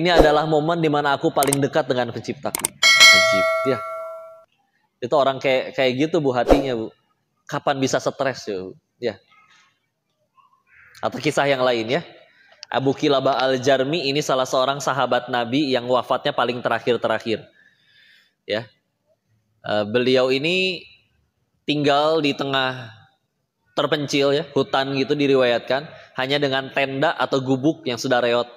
Ini adalah momen dimana aku paling dekat dengan penciptaku. Ajib, ya. Itu orang kayak kayak gitu bu hatinya bu. Kapan bisa stres ya? Bu? Ya. Atau kisah yang lain ya. Abu Kilabah Al-Jarmi ini salah seorang sahabat Nabi yang wafatnya paling terakhir-terakhir. Ya. E, beliau ini tinggal di tengah terpencil ya, hutan gitu diriwayatkan, hanya dengan tenda atau gubuk yang sudah reot.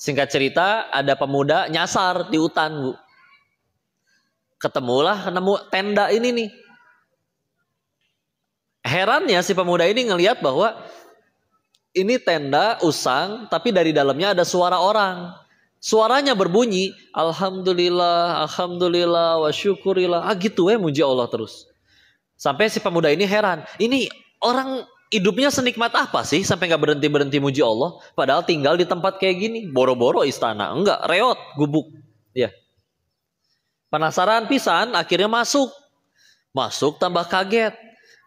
Singkat cerita, ada pemuda nyasar di hutan, Bu. Ketemulah nemu tenda ini nih. Herannya si pemuda ini ngelihat bahwa ini tenda usang, tapi dari dalamnya ada suara orang. Suaranya berbunyi, Alhamdulillah, Alhamdulillah, wa syukurillah. Ah gitu ya, muji Allah terus. Sampai si pemuda ini heran, ini orang hidupnya senikmat apa sih sampai nggak berhenti berhenti muji Allah? Padahal tinggal di tempat kayak gini, boro-boro istana, enggak reot, gubuk, ya. Penasaran pisan, akhirnya masuk, masuk tambah kaget.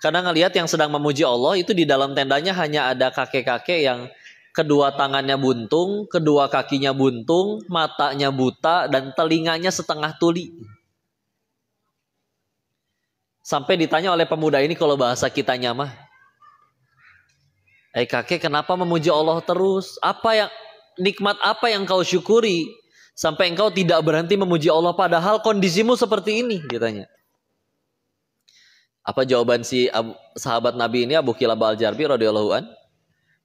Karena ngelihat yang sedang memuji Allah itu di dalam tendanya hanya ada kakek-kakek yang kedua tangannya buntung, kedua kakinya buntung, matanya buta, dan telinganya setengah tuli. Sampai ditanya oleh pemuda ini kalau bahasa kita nyamah, Eh kakek kenapa memuji Allah terus? Apa yang nikmat apa yang kau syukuri sampai engkau tidak berhenti memuji Allah padahal kondisimu seperti ini katanya. Apa jawaban si Abu, sahabat Nabi ini Abu Kilab Al Jarbi radhiyallahu an?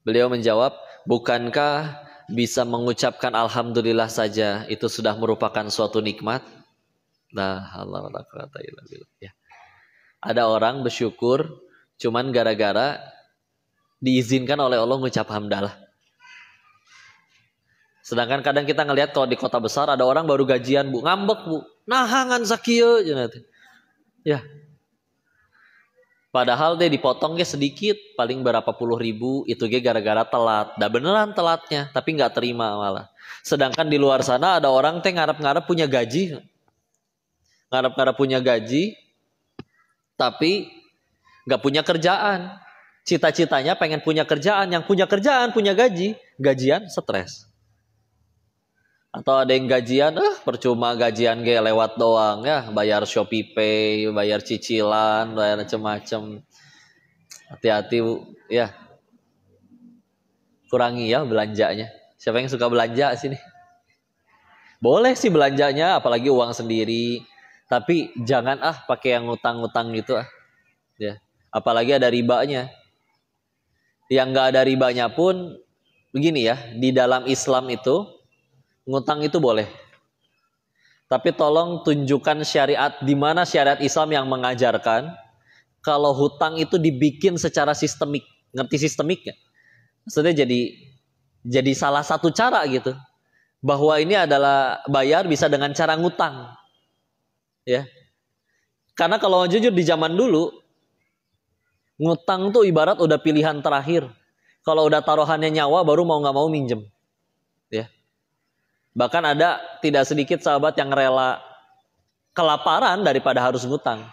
Beliau menjawab, "Bukankah bisa mengucapkan alhamdulillah saja itu sudah merupakan suatu nikmat?" Allah, Allah, Allah, Allah, Allah, Allah. Ya. Ada orang bersyukur cuman gara-gara diizinkan oleh Allah ngucap hamdalah. Sedangkan kadang kita ngelihat kalau di kota besar ada orang baru gajian bu ngambek bu nahangan sakieu ya, kan? ya padahal dia dipotongnya sedikit paling berapa puluh ribu itu dia gara-gara telat dah beneran telatnya tapi nggak terima malah sedangkan di luar sana ada orang teh ngarep-ngarep punya gaji ngarep-ngarep punya gaji tapi nggak punya kerjaan Cita-citanya pengen punya kerjaan, yang punya kerjaan punya gaji, gajian stres. Atau ada yang gajian, eh percuma gajian gue lewat doang ya, bayar Shopee Pay, bayar cicilan, bayar macam-macam. Hati-hati bu, ya. Kurangi ya belanjanya. Siapa yang suka belanja sini? Boleh sih belanjanya, apalagi uang sendiri. Tapi jangan ah pakai yang ngutang-ngutang gitu ah. Ya. Apalagi ada ribanya yang gak ada ribanya pun begini ya di dalam Islam itu ngutang itu boleh tapi tolong tunjukkan syariat di mana syariat Islam yang mengajarkan kalau hutang itu dibikin secara sistemik ngerti sistemik ya? maksudnya jadi jadi salah satu cara gitu bahwa ini adalah bayar bisa dengan cara ngutang ya karena kalau jujur di zaman dulu Ngutang tuh ibarat udah pilihan terakhir. Kalau udah taruhannya nyawa baru mau nggak mau minjem. Ya. Bahkan ada tidak sedikit sahabat yang rela kelaparan daripada harus ngutang.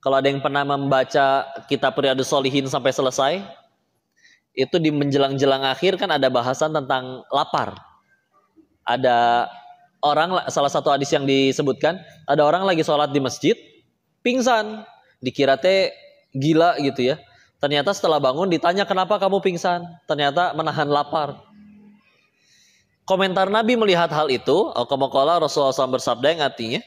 Kalau ada yang pernah membaca kitab periode Solihin sampai selesai, itu di menjelang-jelang akhir kan ada bahasan tentang lapar. Ada orang salah satu hadis yang disebutkan, ada orang lagi sholat di masjid, pingsan, dikira teh gila gitu ya. Ternyata setelah bangun ditanya kenapa kamu pingsan? Ternyata menahan lapar. Komentar Nabi melihat hal itu, Okamokola Rasulullah SAW bersabda yang artinya,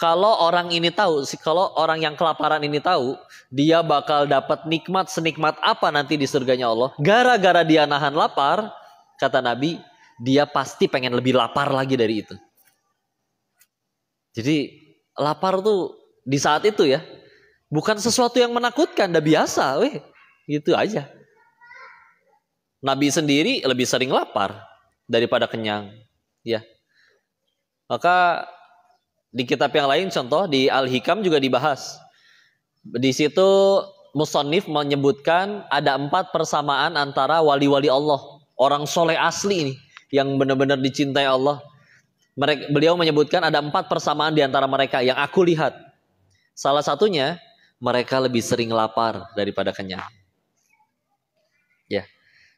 kalau orang ini tahu, kalau orang yang kelaparan ini tahu, dia bakal dapat nikmat senikmat apa nanti di surganya Allah. Gara-gara dia nahan lapar, kata Nabi, dia pasti pengen lebih lapar lagi dari itu. Jadi lapar tuh di saat itu ya, Bukan sesuatu yang menakutkan, udah biasa, weh. Gitu aja. Nabi sendiri lebih sering lapar daripada kenyang, ya. Maka di kitab yang lain contoh di Al-Hikam juga dibahas. Di situ Musonif menyebutkan ada empat persamaan antara wali-wali Allah. Orang soleh asli ini yang benar-benar dicintai Allah. beliau menyebutkan ada empat persamaan di antara mereka yang aku lihat. Salah satunya mereka lebih sering lapar daripada kenyang. Ya.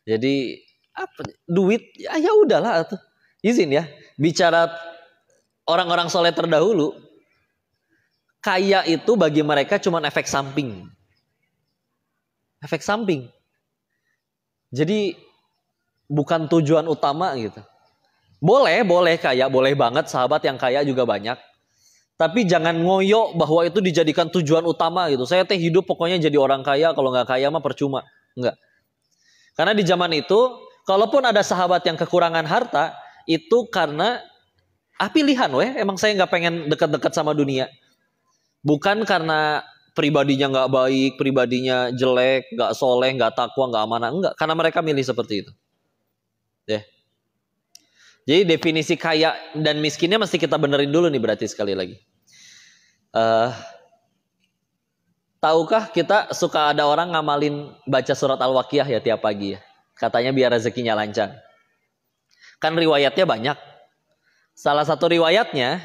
Jadi apa duit ya, ya udahlah tuh. Izin ya. Bicara orang-orang soleh terdahulu kaya itu bagi mereka cuma efek samping. Efek samping. Jadi bukan tujuan utama gitu. Boleh, boleh kaya, boleh banget sahabat yang kaya juga banyak tapi jangan ngoyo bahwa itu dijadikan tujuan utama gitu. Saya teh hidup pokoknya jadi orang kaya, kalau nggak kaya mah percuma. Enggak. Karena di zaman itu, kalaupun ada sahabat yang kekurangan harta, itu karena ah pilihan weh, emang saya nggak pengen dekat-dekat sama dunia. Bukan karena pribadinya nggak baik, pribadinya jelek, nggak soleh, nggak takwa, nggak amanah, enggak. Karena mereka milih seperti itu. Ya. Yeah. Jadi definisi kaya dan miskinnya mesti kita benerin dulu nih berarti sekali lagi. Uh, tahukah kita suka ada orang ngamalin baca surat Al-Waqiah ya tiap pagi ya. Katanya biar rezekinya lancar. Kan riwayatnya banyak. Salah satu riwayatnya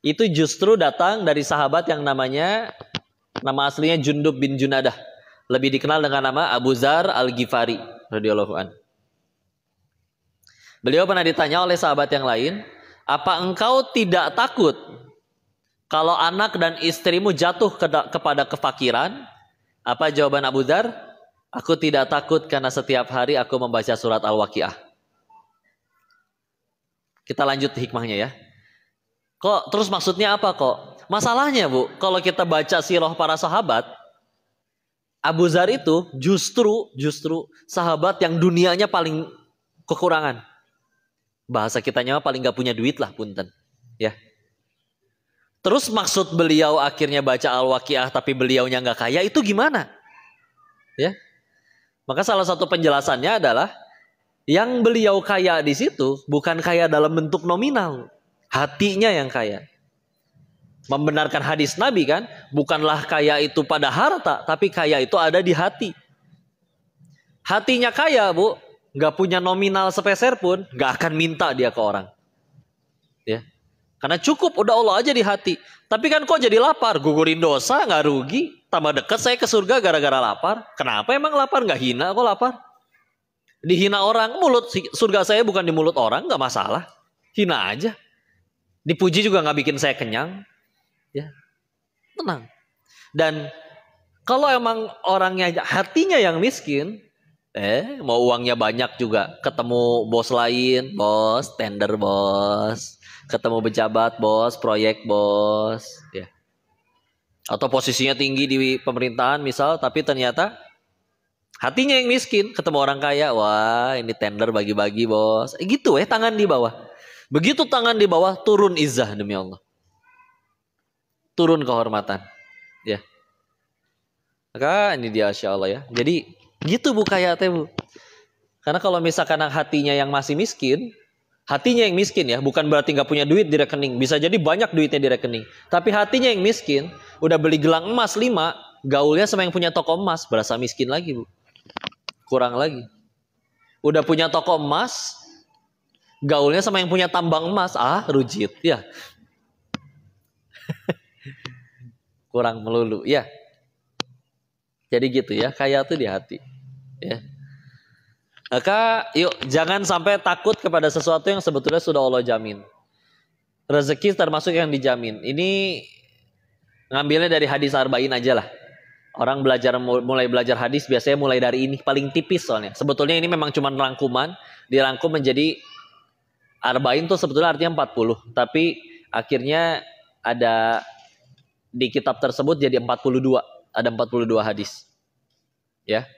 itu justru datang dari sahabat yang namanya nama aslinya Jundub bin Junadah. Lebih dikenal dengan nama Abu Zar Al-Ghifari radhiyallahu anhu. Beliau pernah ditanya oleh sahabat yang lain, "Apa engkau tidak takut kalau anak dan istrimu jatuh ke kepada kefakiran?" Apa jawaban Abu Dar? Aku tidak takut karena setiap hari aku membaca surat Al-Waqiah. Kita lanjut hikmahnya ya. Kok terus maksudnya apa kok? Masalahnya Bu, kalau kita baca sirah para sahabat, Abu Zar itu justru justru sahabat yang dunianya paling kekurangan. Bahasa kita nyawa paling gak punya duit lah punten. Ya. Terus maksud beliau akhirnya baca Al-Waqiah tapi beliaunya nggak kaya itu gimana? Ya. Maka salah satu penjelasannya adalah yang beliau kaya di situ bukan kaya dalam bentuk nominal, hatinya yang kaya. Membenarkan hadis Nabi kan, bukanlah kaya itu pada harta, tapi kaya itu ada di hati. Hatinya kaya, Bu, nggak punya nominal sepeser pun nggak akan minta dia ke orang. Ya. Karena cukup udah Allah aja di hati. Tapi kan kok jadi lapar, gugurin dosa nggak rugi, tambah deket saya ke surga gara-gara lapar. Kenapa emang lapar nggak hina kok lapar? Dihina orang, mulut surga saya bukan di mulut orang nggak masalah, hina aja. Dipuji juga nggak bikin saya kenyang, ya tenang. Dan kalau emang orangnya hatinya yang miskin, Eh, mau uangnya banyak juga. Ketemu bos lain, bos, tender bos. Ketemu pejabat bos, proyek bos, ya. Atau posisinya tinggi di pemerintahan misal, tapi ternyata hatinya yang miskin. Ketemu orang kaya, wah ini tender bagi-bagi bos. Eh, gitu eh, tangan di bawah. Begitu tangan di bawah, turun izah demi Allah. Turun kehormatan. Ya. Maka ini dia insya Allah ya. Jadi Gitu Bu kayak teh Bu. Karena kalau misalkan hatinya yang masih miskin, hatinya yang miskin ya, bukan berarti nggak punya duit di rekening. Bisa jadi banyak duitnya di rekening. Tapi hatinya yang miskin, udah beli gelang emas 5, gaulnya sama yang punya toko emas, berasa miskin lagi Bu. Kurang lagi. Udah punya toko emas, gaulnya sama yang punya tambang emas, ah rujit ya. Kurang melulu ya. Jadi gitu ya, kaya itu di hati. Ya. Maka eh, yuk jangan sampai takut kepada sesuatu yang sebetulnya sudah Allah jamin. Rezeki termasuk yang dijamin. Ini ngambilnya dari hadis arba'in aja lah. Orang belajar mulai belajar hadis biasanya mulai dari ini paling tipis soalnya. Sebetulnya ini memang cuma rangkuman, dirangkum menjadi arba'in tuh sebetulnya artinya 40, tapi akhirnya ada di kitab tersebut jadi 42 ada 42 hadis. Ya.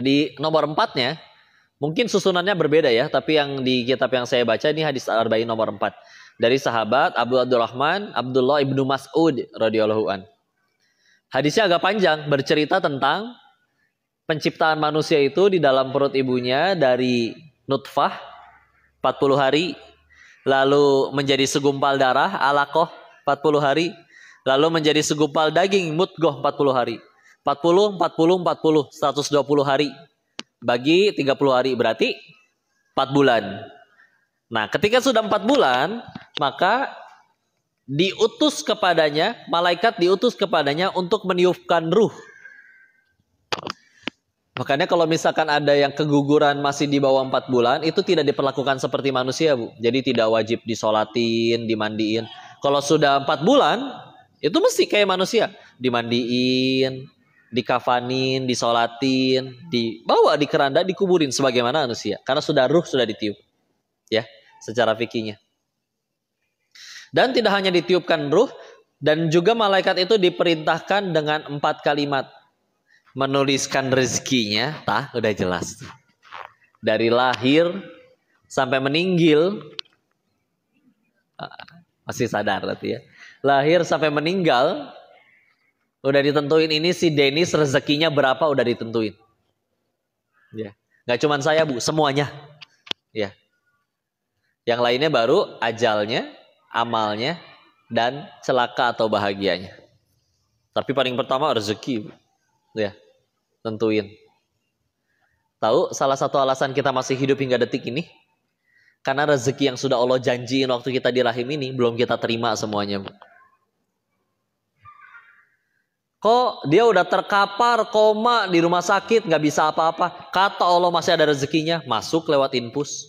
Di nomor empatnya, mungkin susunannya berbeda ya, tapi yang di kitab yang saya baca ini hadis Arba'in nomor 4. Dari sahabat Abu Abdurrahman Abdullah ibnu Mas'ud radhiyallahu an. Hadisnya agak panjang bercerita tentang penciptaan manusia itu di dalam perut ibunya dari nutfah 40 hari lalu menjadi segumpal darah alakoh 40 hari Lalu menjadi segumpal daging mutgoh 40 hari. 40, 40, 40, 120 hari. Bagi 30 hari berarti 4 bulan. Nah ketika sudah 4 bulan maka diutus kepadanya, malaikat diutus kepadanya untuk meniupkan ruh. Makanya kalau misalkan ada yang keguguran masih di bawah 4 bulan, itu tidak diperlakukan seperti manusia, Bu. Jadi tidak wajib disolatin, dimandiin. Kalau sudah 4 bulan, itu mesti kayak manusia, dimandiin, dikafanin, disolatin, dibawa di keranda, dikuburin sebagaimana manusia. Karena sudah ruh sudah ditiup. Ya, secara fikinya. Dan tidak hanya ditiupkan ruh, dan juga malaikat itu diperintahkan dengan empat kalimat. Menuliskan rezekinya, tah udah jelas. Dari lahir sampai meninggal, ah, masih sadar berarti ya lahir sampai meninggal udah ditentuin ini si Denis rezekinya berapa udah ditentuin. Ya, nggak cuma saya bu, semuanya. Ya, yang lainnya baru ajalnya, amalnya, dan celaka atau bahagianya. Tapi paling pertama rezeki, bu. ya tentuin. Tahu salah satu alasan kita masih hidup hingga detik ini? Karena rezeki yang sudah Allah janjiin waktu kita di rahim ini belum kita terima semuanya. Bu. Kok dia udah terkapar, koma di rumah sakit, nggak bisa apa-apa. Kata Allah masih ada rezekinya, masuk lewat infus.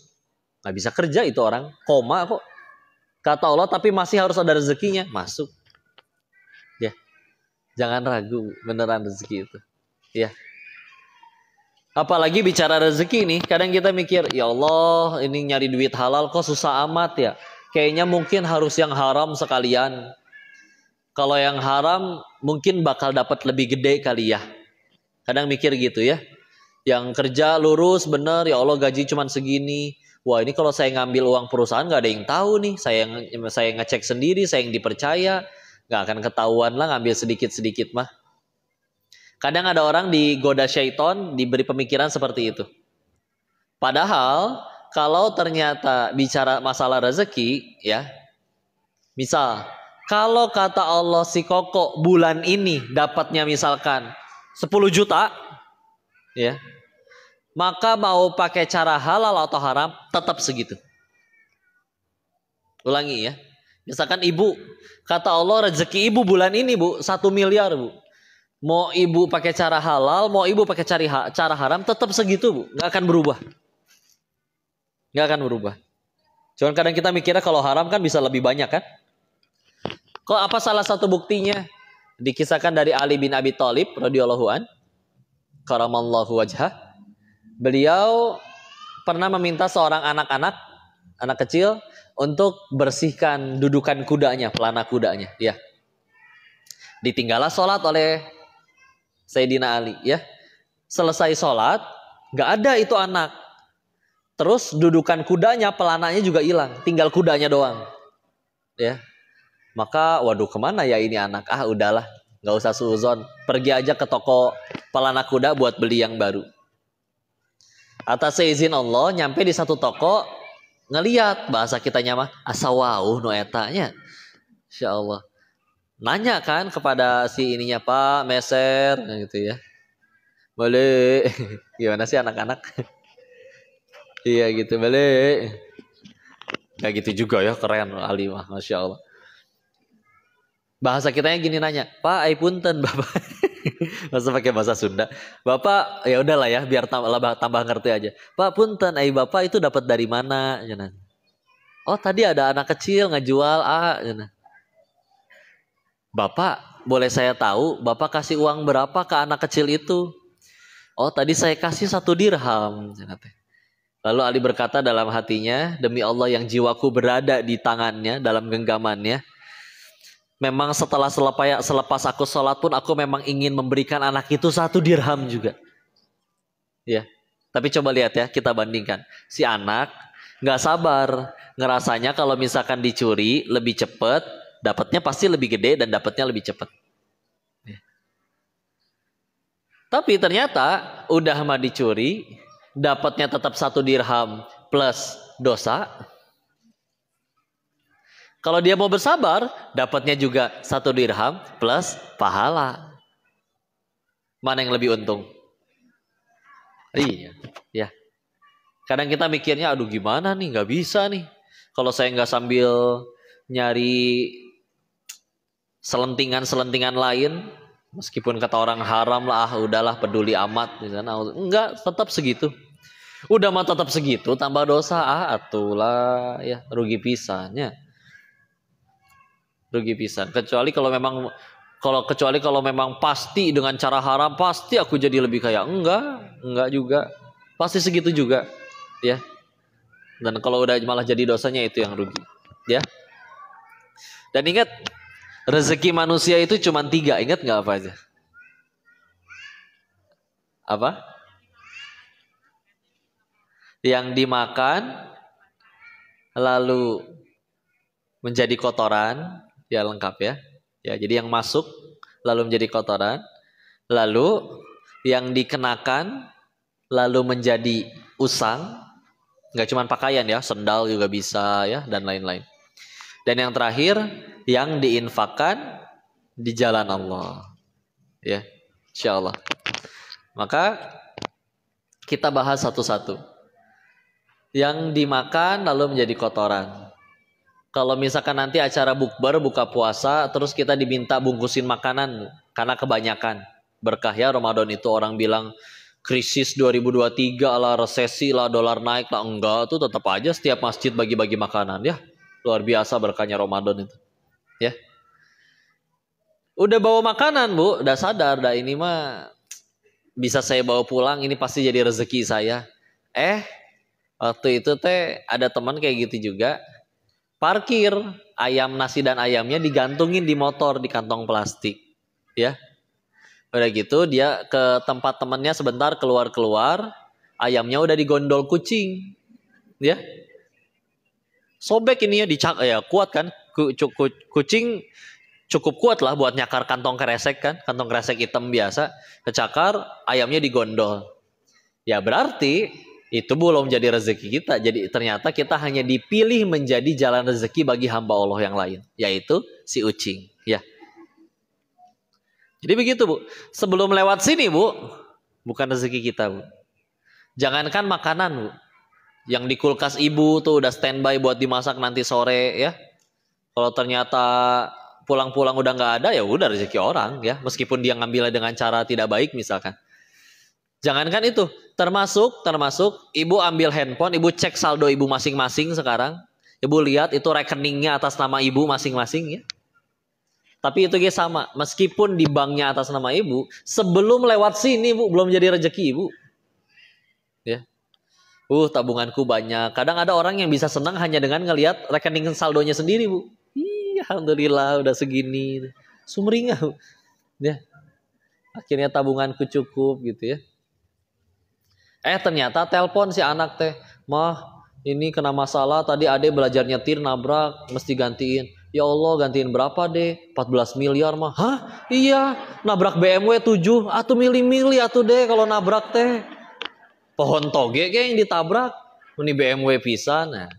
Nggak bisa kerja itu orang, koma kok. Kata Allah tapi masih harus ada rezekinya, masuk. Ya, jangan ragu beneran rezeki itu. Ya, Apalagi bicara rezeki ini kadang kita mikir, ya Allah ini nyari duit halal kok susah amat ya. Kayaknya mungkin harus yang haram sekalian. Kalau yang haram mungkin bakal dapat lebih gede kali ya. Kadang mikir gitu ya. Yang kerja lurus bener ya Allah gaji cuman segini. Wah ini kalau saya ngambil uang perusahaan nggak ada yang tahu nih. Saya yang saya ngecek sendiri, saya yang dipercaya. Nggak akan ketahuan lah ngambil sedikit-sedikit mah. Kadang ada orang digoda syaiton diberi pemikiran seperti itu. Padahal kalau ternyata bicara masalah rezeki ya, misal kalau kata Allah si Koko bulan ini dapatnya misalkan 10 juta ya. Maka mau pakai cara halal atau haram tetap segitu. Ulangi ya. Misalkan ibu, kata Allah rezeki ibu bulan ini bu, satu miliar bu. Mau ibu pakai cara halal, mau ibu pakai cari ha cara haram, tetap segitu bu, nggak akan berubah. Nggak akan berubah. Cuman kadang kita mikirnya kalau haram kan bisa lebih banyak kan? Kok apa salah satu buktinya? Dikisahkan dari Ali bin Abi Thalib radhiyallahu an karamallahu wajhah. Beliau pernah meminta seorang anak-anak anak kecil untuk bersihkan dudukan kudanya, pelana kudanya, ya. Ditinggallah sholat oleh Sayyidina Ali, ya. Selesai sholat, gak ada itu anak. Terus dudukan kudanya, pelananya juga hilang, tinggal kudanya doang. Ya, maka waduh kemana ya ini anak ah udahlah nggak usah suzon pergi aja ke toko pelana kuda buat beli yang baru atas seizin Allah nyampe di satu toko ngeliat bahasa kita nyama, asawau no etanya Insya Allah nanya kan kepada si ininya Pak Meser nah gitu ya boleh gimana sih anak-anak iya gitu boleh Kayak gitu juga ya keren alimah masya Allah bahasa kita yang gini nanya, Pak Punten Bapak. Masa pakai bahasa Sunda. Bapak ya udahlah ya biar tambah, tambah ngerti aja. Pak Punten, ai eh, Bapak itu dapat dari mana? Oh tadi ada anak kecil ngejual ah. Bapak boleh saya tahu Bapak kasih uang berapa ke anak kecil itu? Oh tadi saya kasih satu dirham. Lalu Ali berkata dalam hatinya, demi Allah yang jiwaku berada di tangannya, dalam genggamannya, Memang setelah selepas, selepas aku sholat pun aku memang ingin memberikan anak itu satu dirham juga. Ya, tapi coba lihat ya kita bandingkan. Si anak nggak sabar, ngerasanya kalau misalkan dicuri lebih cepet, dapatnya pasti lebih gede dan dapatnya lebih cepet. Ya. Tapi ternyata udah mah dicuri, dapatnya tetap satu dirham plus dosa, kalau dia mau bersabar, dapatnya juga satu dirham plus pahala. Mana yang lebih untung? Iya, ya. Kadang kita mikirnya, aduh gimana nih, nggak bisa nih. Kalau saya nggak sambil nyari selentingan-selentingan lain, meskipun kata orang haram lah, ah udahlah peduli amat. Enggak, tetap segitu. Udah mah tetap segitu, tambah dosa, ah atulah ya rugi pisahnya rugi pisan. Kecuali kalau memang kalau kecuali kalau memang pasti dengan cara haram pasti aku jadi lebih kaya. Enggak, enggak juga. Pasti segitu juga, ya. Dan kalau udah malah jadi dosanya itu yang rugi, ya. Dan ingat rezeki manusia itu cuma tiga. Ingat nggak apa aja? Apa? Yang dimakan, lalu menjadi kotoran, ya lengkap ya. Ya, jadi yang masuk lalu menjadi kotoran, lalu yang dikenakan lalu menjadi usang, nggak cuma pakaian ya, sendal juga bisa ya dan lain-lain. Dan yang terakhir yang diinfakkan di jalan Allah. Ya, insya Allah. Maka kita bahas satu-satu. Yang dimakan lalu menjadi kotoran kalau misalkan nanti acara bukber buka puasa terus kita diminta bungkusin makanan karena kebanyakan berkah ya Ramadan itu orang bilang krisis 2023 ala resesi lah dolar naik lah enggak tuh tetap aja setiap masjid bagi-bagi makanan ya luar biasa berkahnya Ramadan itu ya udah bawa makanan bu udah sadar dah ini mah bisa saya bawa pulang ini pasti jadi rezeki saya eh waktu itu teh ada teman kayak gitu juga parkir ayam nasi dan ayamnya digantungin di motor di kantong plastik ya udah gitu dia ke tempat temannya sebentar keluar keluar ayamnya udah digondol kucing ya sobek ini ya dicak ya kuat kan kucing cukup kuat lah buat nyakar kantong kresek kan kantong kresek hitam biasa kecakar ayamnya digondol ya berarti itu belum jadi rezeki kita. Jadi ternyata kita hanya dipilih menjadi jalan rezeki bagi hamba Allah yang lain, yaitu si ucing. Ya. Jadi begitu bu. Sebelum lewat sini bu, bukan rezeki kita bu. Jangankan makanan bu, yang di kulkas ibu tuh udah standby buat dimasak nanti sore ya. Kalau ternyata pulang-pulang udah nggak ada ya udah rezeki orang ya, meskipun dia ngambilnya dengan cara tidak baik misalkan. Jangankan itu, termasuk termasuk ibu ambil handphone, ibu cek saldo ibu masing-masing sekarang. Ibu lihat itu rekeningnya atas nama ibu masing-masing ya. Tapi itu kayak sama, meskipun di banknya atas nama ibu, sebelum lewat sini ibu belum jadi rezeki ibu. Ya. Uh tabunganku banyak. Kadang ada orang yang bisa senang hanya dengan ngelihat rekening saldonya sendiri bu. Iya alhamdulillah udah segini. Sumringah. Ya. Akhirnya tabunganku cukup gitu ya Eh ternyata telpon si anak teh, mah ini kena masalah tadi ade belajar nyetir nabrak mesti gantiin. Ya Allah gantiin berapa deh? 14 miliar mah. Hah? Iya, nabrak BMW 7 atau mili-mili atau deh kalau nabrak teh. Pohon toge kayak yang ditabrak. Ini BMW pisan. Nah.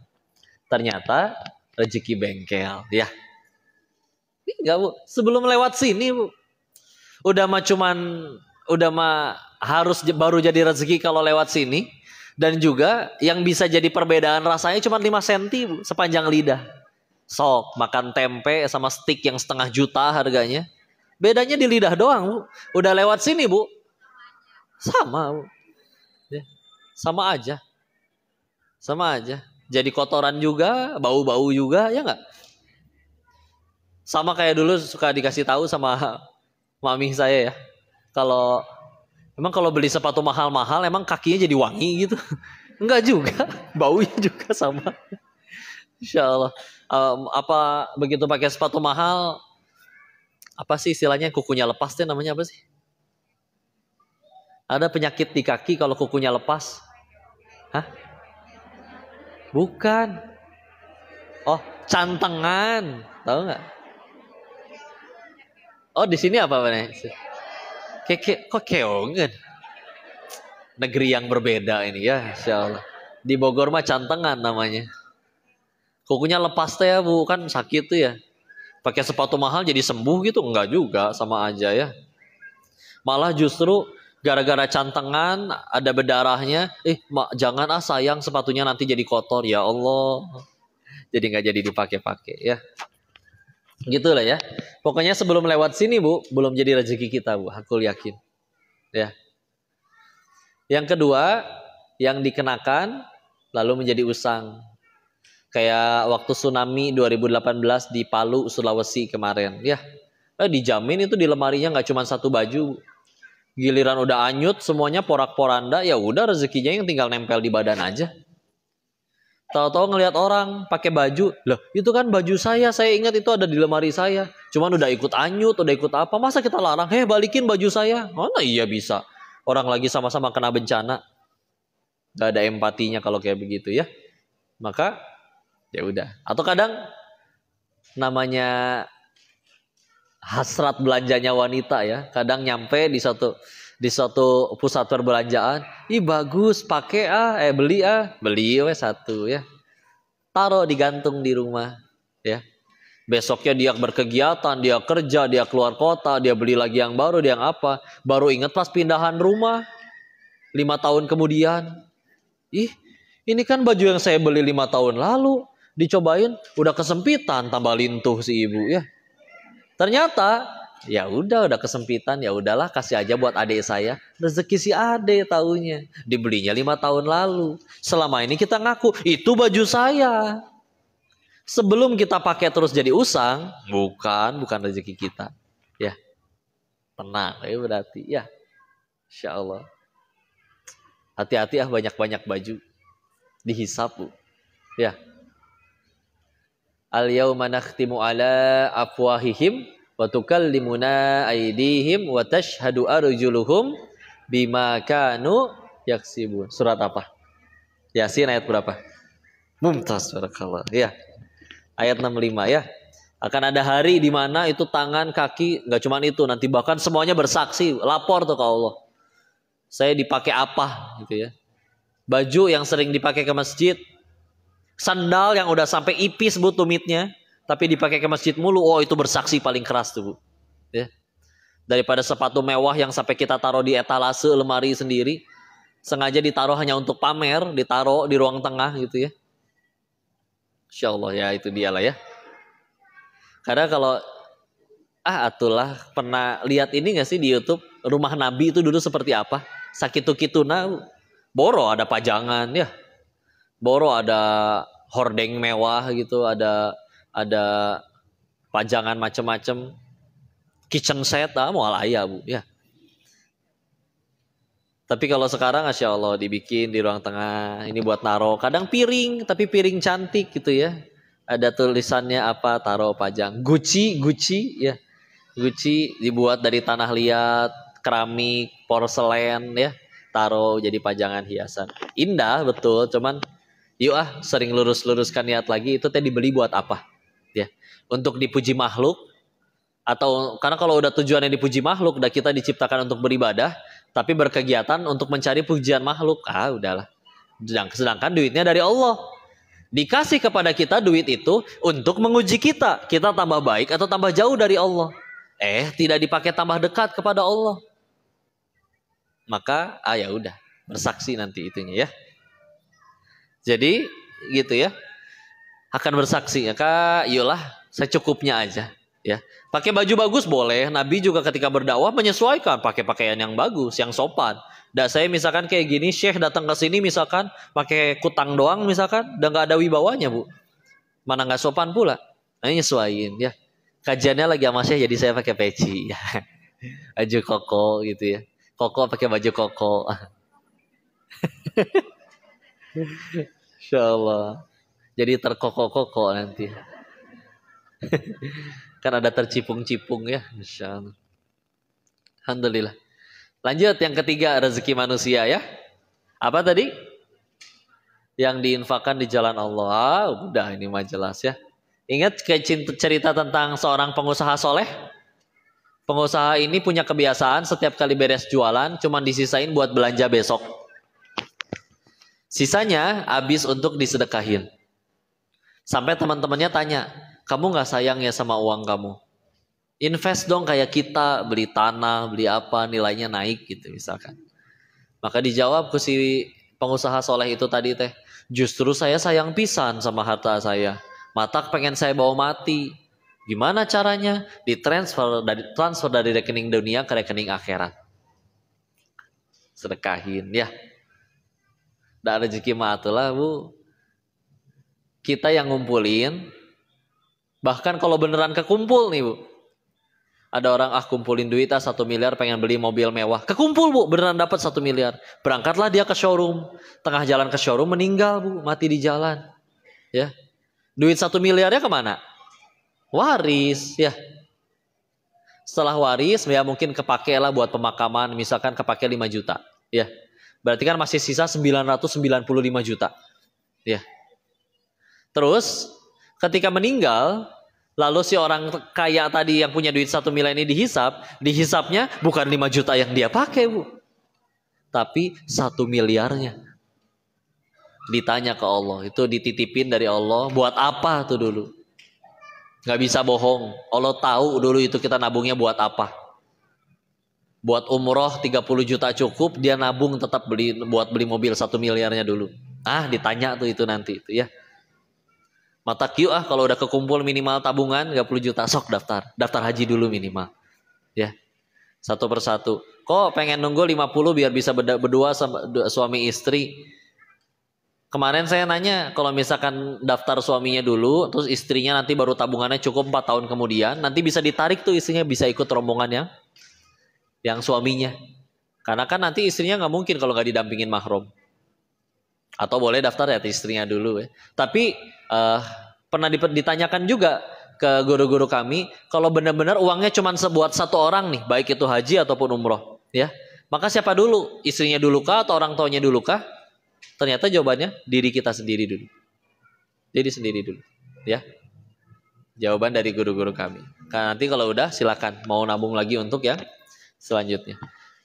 Ternyata rezeki bengkel, ya. Enggak, Bu. Sebelum lewat sini, Bu. Udah mah cuman udah mah harus baru jadi rezeki kalau lewat sini dan juga yang bisa jadi perbedaan rasanya cuma 5 cm sepanjang lidah. So, makan tempe sama stick yang setengah juta harganya. Bedanya di lidah doang, Bu. Udah lewat sini, Bu. Sama, Bu. Ya, sama aja. Sama aja. Jadi kotoran juga, bau-bau juga, ya nggak Sama kayak dulu suka dikasih tahu sama mami saya ya. Kalau Emang kalau beli sepatu mahal-mahal emang kakinya jadi wangi gitu? Enggak juga, baunya juga sama. Insya Allah. Um, apa begitu pakai sepatu mahal? Apa sih istilahnya kukunya lepas tuh namanya apa sih? Ada penyakit di kaki kalau kukunya lepas? Hah? Bukan. Oh, cantengan. Tahu nggak? Oh, di sini apa, Pak? Keke, kok keongin? Negeri yang berbeda ini ya, insya Allah. Di Bogor mah cantengan namanya. Kukunya lepas teh ya bu, kan sakit tuh ya. Pakai sepatu mahal jadi sembuh gitu? Enggak juga, sama aja ya. Malah justru gara-gara cantengan ada berdarahnya eh mak jangan ah sayang sepatunya nanti jadi kotor ya Allah jadi nggak jadi dipakai-pakai ya Gitu lah ya. Pokoknya sebelum lewat sini Bu, belum jadi rezeki kita Bu, aku yakin. Ya. Yang kedua, yang dikenakan lalu menjadi usang. Kayak waktu tsunami 2018 di Palu, Sulawesi kemarin. Ya, eh, dijamin itu di lemarinya nggak cuma satu baju. Giliran udah anyut semuanya porak-poranda, ya udah rezekinya yang tinggal nempel di badan aja. Tahu-tahu ngelihat orang pakai baju, loh itu kan baju saya, saya ingat itu ada di lemari saya. Cuman udah ikut anyut, udah ikut apa, masa kita larang, heh balikin baju saya. Mana iya bisa. Orang lagi sama-sama kena bencana. Gak ada empatinya kalau kayak begitu ya. Maka ya udah. Atau kadang namanya hasrat belanjanya wanita ya. Kadang nyampe di satu di suatu pusat perbelanjaan ih bagus pakai ah eh beli ah beli we oh, ya, satu ya taruh digantung di rumah ya besoknya dia berkegiatan dia kerja dia keluar kota dia beli lagi yang baru dia yang apa baru ingat pas pindahan rumah lima tahun kemudian ih ini kan baju yang saya beli lima tahun lalu dicobain udah kesempitan tambah lintuh si ibu ya ternyata ya udah udah kesempitan ya udahlah kasih aja buat adik saya rezeki si adik taunya dibelinya lima tahun lalu selama ini kita ngaku itu baju saya sebelum kita pakai terus jadi usang bukan bukan rezeki kita ya tenang ya berarti ya insya Allah hati-hati ah banyak-banyak baju dihisap bu ya al yauma nakhtimu ala afwahihim wa tukallimuna aydihim wa tashhadu arjuluhum bima kanu yaksibun. Surat apa? Yasin ayat berapa? Mumtaz barakallah. Ya. Ayat 65 ya. Akan ada hari di mana itu tangan, kaki, nggak cuma itu, nanti bahkan semuanya bersaksi, lapor tuh ke Allah. Saya dipakai apa gitu ya. Baju yang sering dipakai ke masjid, sandal yang udah sampai ipis butumitnya tapi dipakai ke masjid mulu, oh itu bersaksi paling keras tuh, Bu. Ya. Daripada sepatu mewah yang sampai kita taruh di etalase lemari sendiri, sengaja ditaruh hanya untuk pamer, ditaruh di ruang tengah gitu ya. Insya Allah ya itu dia lah ya. Karena kalau ah atulah pernah lihat ini gak sih di YouTube rumah Nabi itu dulu seperti apa? Sakitu kituna boro ada pajangan ya. Boro ada hordeng mewah gitu, ada ada pajangan macam-macam, kitchen set, ah, mau alaya bu, ya. Tapi kalau sekarang, Asya Allah, dibikin di ruang tengah, ini buat naro. Kadang piring, tapi piring cantik gitu ya. Ada tulisannya apa, taro pajang. Gucci, Gucci, ya. Gucci dibuat dari tanah liat, keramik, porselen, ya. Taro jadi pajangan hiasan. Indah, betul. Cuman, yuk ah, sering lurus-luruskan niat lagi. Itu teh dibeli buat apa? untuk dipuji makhluk atau karena kalau udah tujuannya dipuji makhluk udah kita diciptakan untuk beribadah tapi berkegiatan untuk mencari pujian makhluk ah udahlah sedangkan duitnya dari Allah dikasih kepada kita duit itu untuk menguji kita kita tambah baik atau tambah jauh dari Allah eh tidak dipakai tambah dekat kepada Allah maka ah ya udah bersaksi nanti itunya ya jadi gitu ya akan bersaksi ya kak. yulah secukupnya aja ya pakai baju bagus boleh nabi juga ketika berdakwah menyesuaikan pakai pakaian yang bagus yang sopan dan saya misalkan kayak gini syekh datang ke sini misalkan pakai kutang doang misalkan dan nggak ada wibawanya bu mana nggak sopan pula nah, nyesuaiin ya kajiannya lagi sama syekh jadi saya pakai peci ya baju koko gitu ya koko pakai baju koko Insya jadi terkoko-koko nanti kan ada tercipung-cipung ya. Insya Allah. Alhamdulillah. Lanjut yang ketiga rezeki manusia ya. Apa tadi? Yang diinfakkan di jalan Allah. Udah ini mah jelas ya. Ingat ke cerita tentang seorang pengusaha soleh? Pengusaha ini punya kebiasaan setiap kali beres jualan cuman disisain buat belanja besok. Sisanya habis untuk disedekahin. Sampai teman-temannya tanya, kamu nggak sayang ya sama uang kamu. Invest dong kayak kita beli tanah, beli apa nilainya naik gitu misalkan. Maka dijawab ke si pengusaha soleh itu tadi teh, justru saya sayang pisan sama harta saya. Mata pengen saya bawa mati. Gimana caranya? Ditransfer dari transfer dari rekening dunia ke rekening akhirat. Sedekahin ya. Dan rezeki mah Bu. Kita yang ngumpulin, Bahkan kalau beneran kekumpul nih bu. Ada orang ah kumpulin duit ah satu miliar pengen beli mobil mewah. Kekumpul bu beneran dapat satu miliar. Berangkatlah dia ke showroom. Tengah jalan ke showroom meninggal bu. Mati di jalan. Ya. Duit satu miliarnya kemana? Waris ya. Setelah waris ya mungkin kepake lah buat pemakaman. Misalkan kepake 5 juta. Ya. Berarti kan masih sisa 995 juta. Ya. Terus ketika meninggal, lalu si orang kaya tadi yang punya duit satu miliar ini dihisap, dihisapnya bukan 5 juta yang dia pakai, Bu. Tapi satu miliarnya. Ditanya ke Allah, itu dititipin dari Allah, buat apa tuh dulu? Gak bisa bohong. Allah tahu dulu itu kita nabungnya buat apa. Buat umroh 30 juta cukup, dia nabung tetap beli buat beli mobil satu miliarnya dulu. Ah, ditanya tuh itu nanti itu ya. Mata Q ah kalau udah kekumpul minimal tabungan 30 juta sok daftar. Daftar haji dulu minimal. Ya. Satu persatu. Kok pengen nunggu 50 biar bisa berdua sama suami istri? Kemarin saya nanya kalau misalkan daftar suaminya dulu terus istrinya nanti baru tabungannya cukup 4 tahun kemudian nanti bisa ditarik tuh istrinya bisa ikut rombongan yang yang suaminya. Karena kan nanti istrinya nggak mungkin kalau nggak didampingin mahrum atau boleh daftar ya istrinya dulu ya. Tapi uh, pernah ditanyakan juga ke guru-guru kami kalau benar-benar uangnya cuma sebuat satu orang nih, baik itu haji ataupun umroh, ya. Maka siapa dulu? Istrinya dulu kah atau orang tuanya dulu kah? Ternyata jawabannya diri kita sendiri dulu. Diri sendiri dulu, ya. Jawaban dari guru-guru kami. Karena nanti kalau udah silakan mau nabung lagi untuk yang selanjutnya.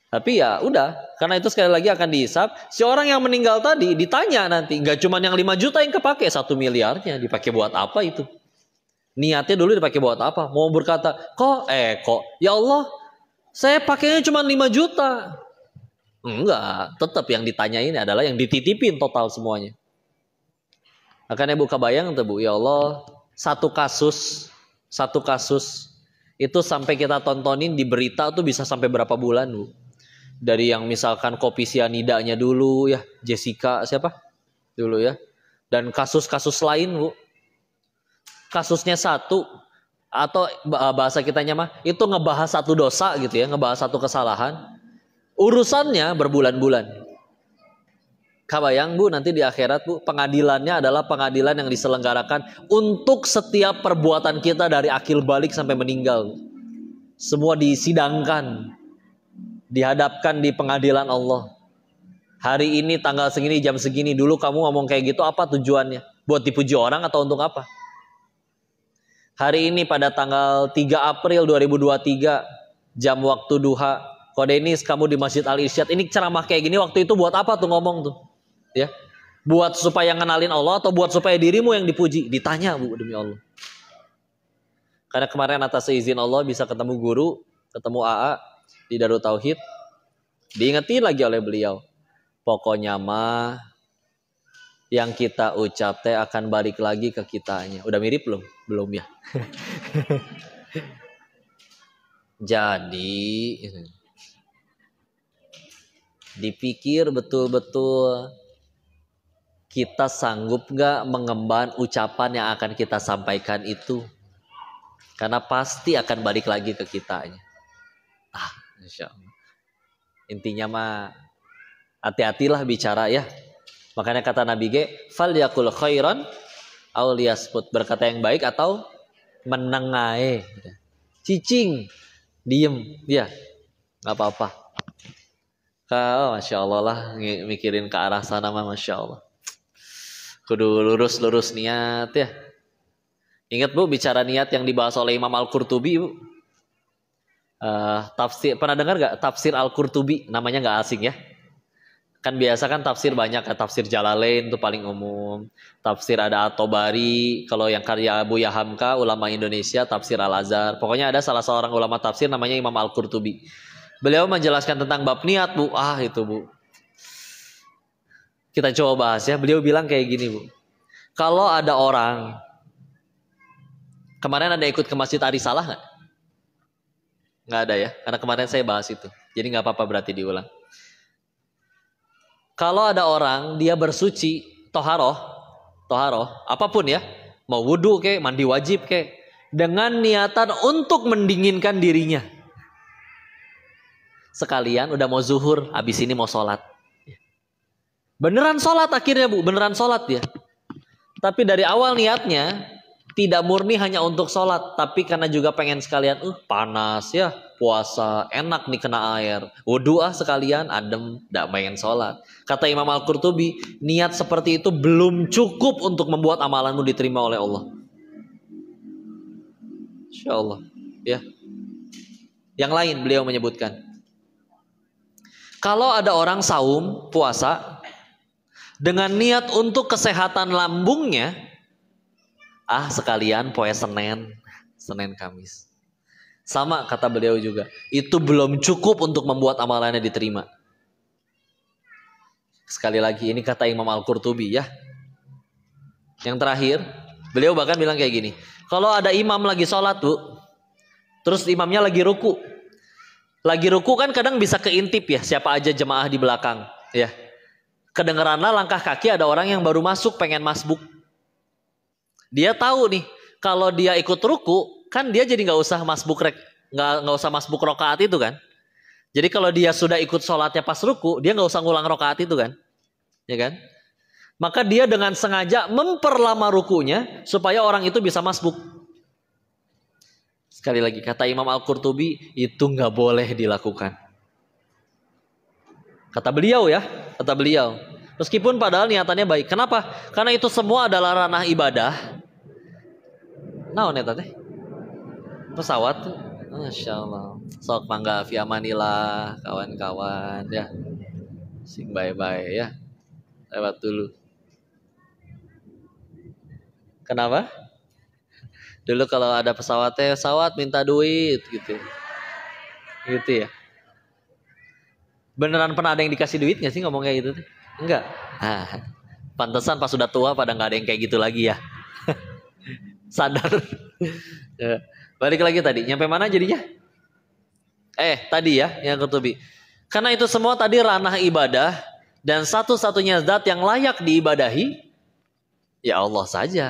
Tapi ya udah, karena itu sekali lagi akan dihisap. Si orang yang meninggal tadi ditanya nanti, gak cuma yang 5 juta yang kepake, satu miliarnya dipakai buat apa itu? Niatnya dulu dipakai buat apa? Mau berkata, kok eh kok, ya Allah, saya pakainya cuma 5 juta. Enggak, tetap yang ditanya ini adalah yang dititipin total semuanya. Akan ibu kebayang tuh bu, ya Allah, satu kasus, satu kasus itu sampai kita tontonin di berita tuh bisa sampai berapa bulan bu? dari yang misalkan kopi sianidanya dulu ya Jessica siapa dulu ya dan kasus-kasus lain bu kasusnya satu atau bahasa kitanya mah itu ngebahas satu dosa gitu ya ngebahas satu kesalahan urusannya berbulan-bulan Kabayang bu nanti di akhirat bu pengadilannya adalah pengadilan yang diselenggarakan untuk setiap perbuatan kita dari akil balik sampai meninggal. Semua disidangkan dihadapkan di pengadilan Allah. Hari ini tanggal segini jam segini dulu kamu ngomong kayak gitu apa tujuannya? Buat dipuji orang atau untuk apa? Hari ini pada tanggal 3 April 2023 jam waktu duha kode ini kamu di Masjid Al Isyad. ini ceramah kayak gini waktu itu buat apa tuh ngomong tuh? Ya. Buat supaya ngenalin Allah atau buat supaya dirimu yang dipuji? Ditanya Bu demi Allah. Karena kemarin atas izin Allah bisa ketemu guru, ketemu AA, di Darut Tauhid diingetin lagi oleh beliau. Pokoknya mah yang kita ucap teh akan balik lagi ke kitanya. Udah mirip belum? Belum ya. Jadi dipikir betul-betul kita sanggup nggak mengemban ucapan yang akan kita sampaikan itu karena pasti akan balik lagi ke kitanya. Ah, Insya Allah. Intinya mah hati-hatilah bicara ya. Makanya kata Nabi G, fal yakul khairan au put berkata yang baik atau menengae. Cicing, diem, ya, nggak apa-apa. Kau, oh, masya Allah lah, mikirin ke arah sana mah, masya Allah. Kudu lurus-lurus niat ya. Ingat bu, bicara niat yang dibahas oleh Imam Al-Qurtubi bu uh, tafsir pernah dengar nggak tafsir Al-Qurtubi namanya nggak asing ya kan biasa kan tafsir banyak kan tafsir Jalalain itu paling umum tafsir ada Atobari kalau yang karya Buya Hamka ulama Indonesia tafsir Al Azhar pokoknya ada salah seorang ulama tafsir namanya Imam Al Qurtubi beliau menjelaskan tentang bab niat bu ah itu bu kita coba bahas ya beliau bilang kayak gini bu kalau ada orang kemarin ada ikut ke masjid Arisalah nggak Nggak ada ya, karena kemarin saya bahas itu. Jadi nggak apa-apa berarti diulang. Kalau ada orang dia bersuci, toharoh, toharoh, apapun ya, mau wudhu ke, mandi wajib ke, dengan niatan untuk mendinginkan dirinya. Sekalian udah mau zuhur, habis ini mau sholat. Beneran sholat akhirnya bu, beneran sholat dia. Tapi dari awal niatnya, tidak murni hanya untuk sholat, tapi karena juga pengen sekalian, uh panas ya, puasa, enak nih kena air. Wudhu ah sekalian, adem, tidak pengen sholat. Kata Imam Al-Qurtubi, niat seperti itu belum cukup untuk membuat amalanmu diterima oleh Allah. Insya Allah. Ya. Yang lain beliau menyebutkan. Kalau ada orang saum, puasa, dengan niat untuk kesehatan lambungnya, Ah sekalian poe Senin, Senin Kamis. Sama kata beliau juga, itu belum cukup untuk membuat amalannya diterima. Sekali lagi ini kata Imam Al-Qurtubi ya. Yang terakhir, beliau bahkan bilang kayak gini, kalau ada imam lagi sholat bu, terus imamnya lagi ruku, lagi ruku kan kadang bisa keintip ya siapa aja jemaah di belakang ya kedengeranlah langkah kaki ada orang yang baru masuk pengen masbuk dia tahu nih kalau dia ikut ruku kan dia jadi nggak usah masbuk rek nggak nggak usah masbuk rokaat itu kan. Jadi kalau dia sudah ikut sholatnya pas ruku dia nggak usah ngulang rokaat itu kan, ya kan? Maka dia dengan sengaja memperlama rukunya supaya orang itu bisa masbuk. Sekali lagi kata Imam Al Qurtubi itu nggak boleh dilakukan. Kata beliau ya, kata beliau. Meskipun padahal niatannya baik. Kenapa? Karena itu semua adalah ranah ibadah. Nah, eta teh? Pesawat. Masya Allah. Sok mangga via Manila, kawan-kawan ya. Sing bye-bye ya. Lewat dulu. Kenapa? Dulu kalau ada pesawatnya, pesawat minta duit gitu. Gitu ya. Beneran pernah ada yang dikasih duit gak sih ngomong kayak gitu? Tuh? Enggak. Ah, pantesan pas sudah tua pada nggak ada yang kayak gitu lagi ya. Sadar. Eh, balik lagi tadi, nyampe mana jadinya? Eh, tadi ya yang ketubi. Karena itu semua tadi ranah ibadah dan satu-satunya zat yang layak diibadahi ya Allah saja.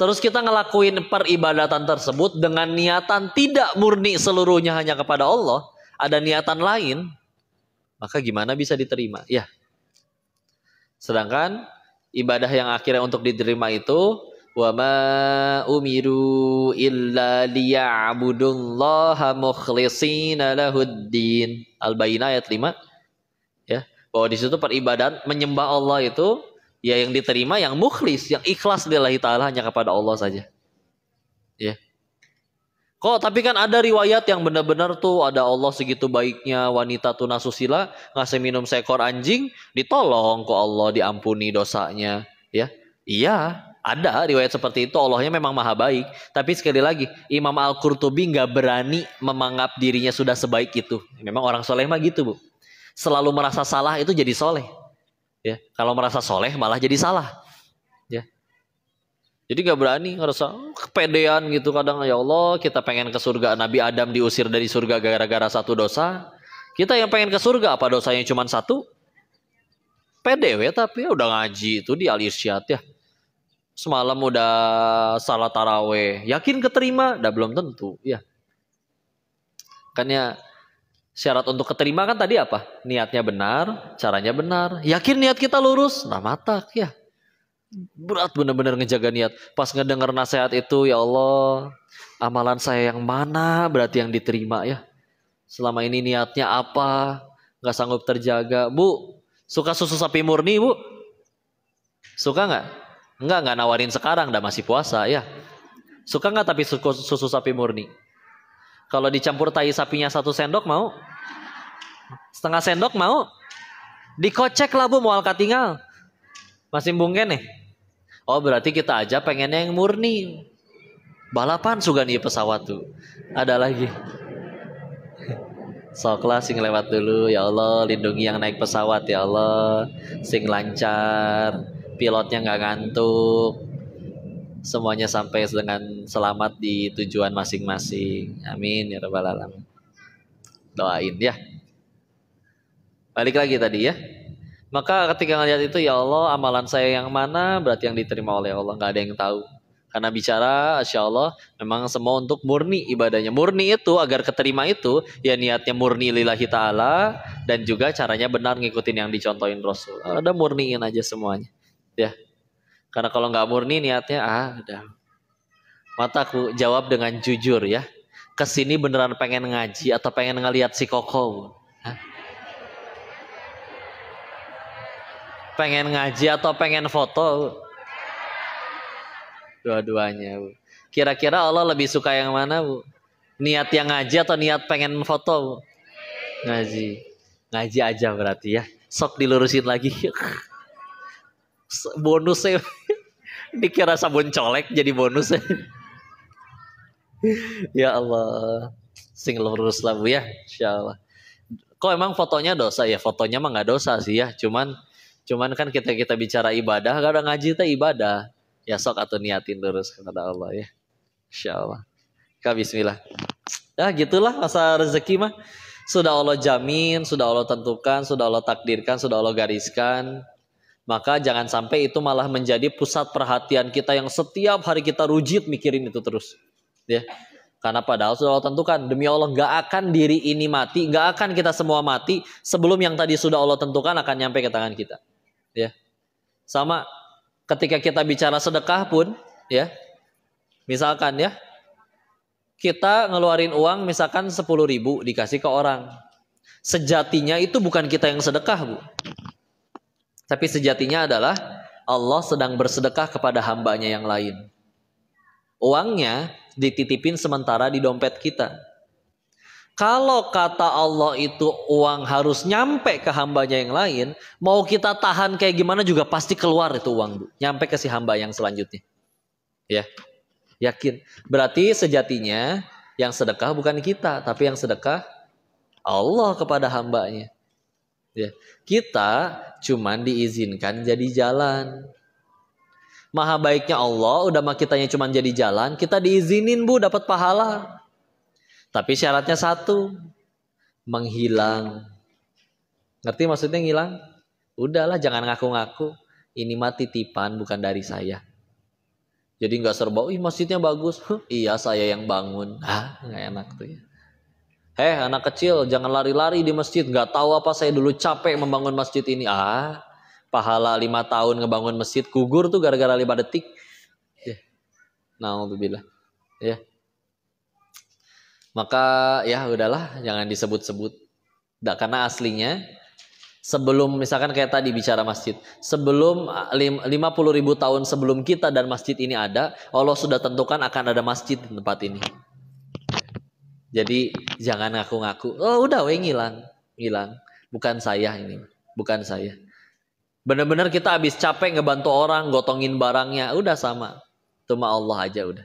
Terus kita ngelakuin peribadatan tersebut dengan niatan tidak murni seluruhnya hanya kepada Allah, ada niatan lain, maka gimana bisa diterima? Ya, Sedangkan ibadah yang akhirnya untuk diterima itu wa ma umiru illa liya'budullaha mukhlishina lahuddin. Al-Baqarah ayat 5. Ya, bahwa di situ peribadatan menyembah Allah itu ya yang diterima yang mukhlis, yang ikhlas lillahi taala hanya kepada Allah saja. Ya. Kok tapi kan ada riwayat yang benar-benar tuh ada Allah segitu baiknya wanita tunasusila ngasih minum seekor anjing ditolong kok Allah diampuni dosanya ya. Iya, ada riwayat seperti itu Allahnya memang maha baik. Tapi sekali lagi Imam Al-Qurtubi nggak berani memanggap dirinya sudah sebaik itu. Memang orang soleh mah gitu bu. Selalu merasa salah itu jadi soleh. Ya, kalau merasa soleh malah jadi salah. Ya, jadi gak berani ngerasa oh, kepedean gitu kadang ya Allah kita pengen ke surga Nabi Adam diusir dari surga gara-gara satu dosa. Kita yang pengen ke surga apa dosanya cuma satu? Pede tapi ya udah ngaji itu di al ya. Semalam udah salat taraweh, yakin keterima? Dah belum tentu ya. Makanya syarat untuk keterima kan tadi apa? Niatnya benar, caranya benar. Yakin niat kita lurus? Nah matak ya berat benar-benar ngejaga niat. Pas ngedenger nasihat itu, ya Allah, amalan saya yang mana berarti yang diterima ya. Selama ini niatnya apa, Gak sanggup terjaga. Bu, suka susu sapi murni bu? Suka nggak? Nggak, nggak nawarin sekarang, dah masih puasa ya. Suka nggak tapi susu, susu sapi murni? Kalau dicampur tai sapinya satu sendok mau? Setengah sendok mau? Dikocek lah bu mau alka tinggal? Masih bungke nih. Oh berarti kita aja pengennya yang murni. Balapan sugan nih iya, pesawat tuh. Ada lagi. Soklah sing lewat dulu ya Allah lindungi yang naik pesawat ya Allah sing lancar pilotnya nggak ngantuk semuanya sampai dengan selamat di tujuan masing-masing amin ya rabbal alamin doain ya balik lagi tadi ya maka ketika ngeliat itu ya Allah amalan saya yang mana berarti yang diterima oleh Allah nggak ada yang tahu. Karena bicara insya Allah memang semua untuk murni ibadahnya. Murni itu agar keterima itu ya niatnya murni lillahi ta'ala dan juga caranya benar ngikutin yang dicontohin Rasul. Ada murniin aja semuanya. Ya. Karena kalau nggak murni niatnya ah udah. Mataku jawab dengan jujur ya. Kesini beneran pengen ngaji atau pengen ngeliat si Koko. pengen ngaji atau pengen foto? Dua-duanya, Bu. Kira-kira Allah lebih suka yang mana, Bu? Niat yang ngaji atau niat pengen foto, Bu? Ngaji. Ngaji aja berarti ya. Sok dilurusin lagi. Bonusnya dikira sabun colek jadi bonusnya. ya Allah. Sing lurus lah Bu ya, Allah kok emang fotonya dosa ya fotonya mah nggak dosa sih ya cuman Cuman kan kita kita bicara ibadah, kadang ngaji teh ibadah. Ya sok atau niatin terus kepada Allah ya. Insya Allah. Kak Bismillah. Ya gitulah masa rezeki mah. Sudah Allah jamin, sudah Allah tentukan, sudah Allah takdirkan, sudah Allah gariskan. Maka jangan sampai itu malah menjadi pusat perhatian kita yang setiap hari kita rujit mikirin itu terus. Ya. Karena padahal sudah Allah tentukan, demi Allah gak akan diri ini mati, gak akan kita semua mati sebelum yang tadi sudah Allah tentukan akan nyampe ke tangan kita ya. Sama ketika kita bicara sedekah pun ya. Misalkan ya kita ngeluarin uang misalkan 10.000 ribu dikasih ke orang. Sejatinya itu bukan kita yang sedekah, Bu. Tapi sejatinya adalah Allah sedang bersedekah kepada hambanya yang lain. Uangnya dititipin sementara di dompet kita. Kalau kata Allah itu uang harus nyampe ke hambanya yang lain, mau kita tahan kayak gimana juga pasti keluar itu uang, Bu. Nyampe ke si hamba yang selanjutnya. Ya. Yakin. Berarti sejatinya yang sedekah bukan kita, tapi yang sedekah Allah kepada hambanya. Ya. Kita cuman diizinkan jadi jalan. Maha baiknya Allah, udah mah kitanya cuman jadi jalan, kita diizinin Bu dapat pahala. Tapi syaratnya satu, menghilang. Ngerti maksudnya ngilang? Udahlah jangan ngaku-ngaku, ini mah titipan bukan dari saya. Jadi nggak serba, ih masjidnya bagus, huh, iya saya yang bangun. Ah, nggak enak tuh ya. Heh anak kecil jangan lari-lari di masjid, nggak tahu apa saya dulu capek membangun masjid ini. Ah, pahala lima tahun ngebangun masjid kugur tuh gara-gara lima detik. Ya. Nah, Ya. Maka ya udahlah jangan disebut-sebut. Nah, karena aslinya sebelum misalkan kayak tadi bicara masjid sebelum 50 ah, ribu tahun sebelum kita dan masjid ini ada Allah sudah tentukan akan ada masjid di tempat ini jadi jangan ngaku-ngaku oh udah weh ngilang ngilang bukan saya ini bukan saya benar-benar kita habis capek ngebantu orang gotongin barangnya udah sama cuma Allah aja udah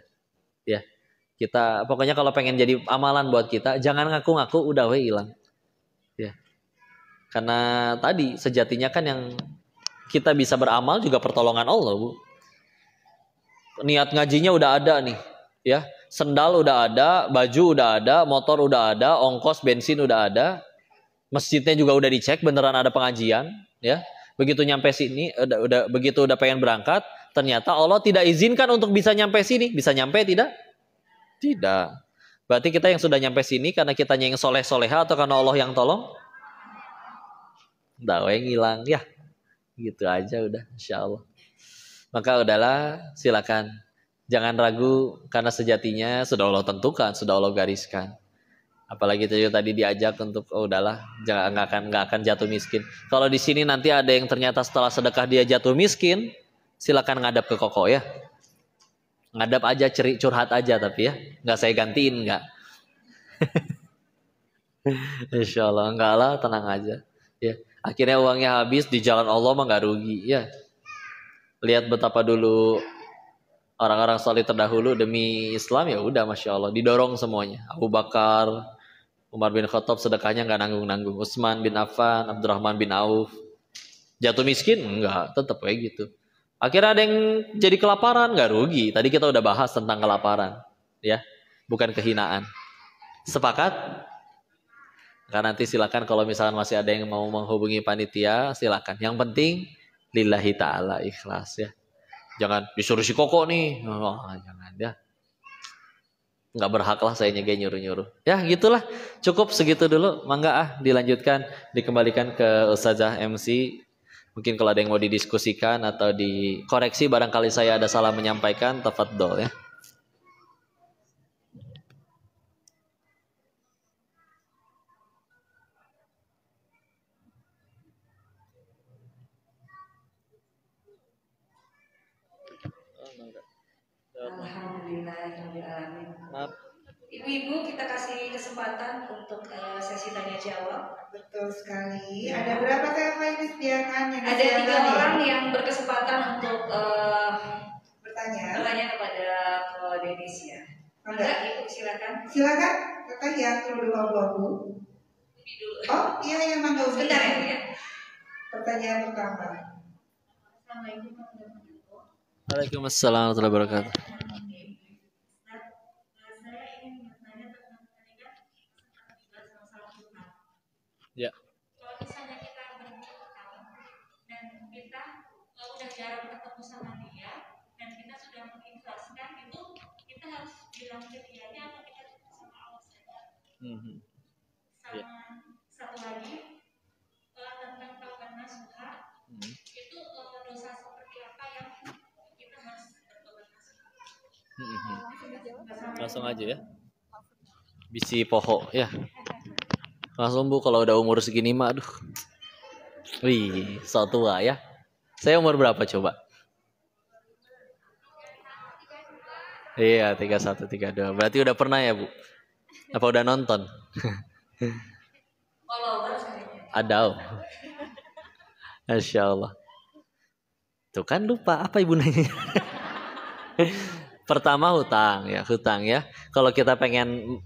kita pokoknya kalau pengen jadi amalan buat kita jangan ngaku-ngaku udah we hilang ya karena tadi sejatinya kan yang kita bisa beramal juga pertolongan Allah bu niat ngajinya udah ada nih ya sendal udah ada baju udah ada motor udah ada ongkos bensin udah ada masjidnya juga udah dicek beneran ada pengajian ya begitu nyampe sini udah, udah begitu udah pengen berangkat ternyata Allah tidak izinkan untuk bisa nyampe sini bisa nyampe tidak tidak. Berarti kita yang sudah nyampe sini karena kita yang soleh-soleha atau karena Allah yang tolong? Dawa yang hilang. Ya, gitu aja udah insya Allah. Maka udahlah silakan. Jangan ragu karena sejatinya sudah Allah tentukan, sudah Allah gariskan. Apalagi itu tadi diajak untuk oh udahlah jangan nggak akan nggak akan jatuh miskin. Kalau di sini nanti ada yang ternyata setelah sedekah dia jatuh miskin, silakan ngadap ke koko ya ngadap aja ceri curhat aja tapi ya nggak saya gantiin nggak Insya Allah enggak lah tenang aja ya akhirnya uangnya habis di jalan Allah mah nggak rugi ya lihat betapa dulu orang-orang salih terdahulu demi Islam ya udah masya Allah didorong semuanya Abu Bakar Umar bin Khattab sedekahnya nggak nanggung-nanggung Utsman bin Affan Abdurrahman bin Auf jatuh miskin enggak tetap kayak gitu Akhirnya ada yang jadi kelaparan, nggak rugi. Tadi kita udah bahas tentang kelaparan, ya, bukan kehinaan. Sepakat? Karena nanti silakan kalau misalkan masih ada yang mau menghubungi panitia, silakan. Yang penting lillahi taala ikhlas ya. Jangan disuruh si koko nih. Oh, ah, jangan ya. Nggak berhak lah saya nyege nyuruh-nyuruh. Ya gitulah. Cukup segitu dulu. Mangga ah dilanjutkan dikembalikan ke Ustazah MC Mungkin kalau ada yang mau didiskusikan atau dikoreksi barangkali saya ada salah menyampaikan, tafadhol ya. Ibu-ibu kita kasih kesempatan untuk uh, sesi tanya jawab. Betul sekali. Ya. Ada berapa TFA yang disediakan? Yang Ada tiga orang yang berkesempatan untuk uh, bertanya. Bertanya kepada ke Denis ya. Ada. Ibu silakan. Silakan. Kakak dua perlu bawa Oh, iya yang mangga Sebentar ya, ya. Pertanyaan pertama. Assalamualaikum warahmatullahi wabarakatuh. yang ketiganya apa kita cukup sama Allah saja hmm, hmm. sama yeah. satu lagi uh, eh, tentang taubat nasuha mm -hmm. itu uh, dosa seperti apa yang kita harus bertobat nasuha mm -hmm. hmm langsung, aja ya bisi poho ya langsung bu kalau udah umur segini mah aduh wih satu tua ya saya umur berapa coba Iya, tiga satu tiga dua Berarti udah pernah ya, Bu? Apa udah nonton? Ada. Oh. Masya Allah. Tuh kan lupa apa ibu nanya. Pertama hutang ya, hutang ya. Kalau kita pengen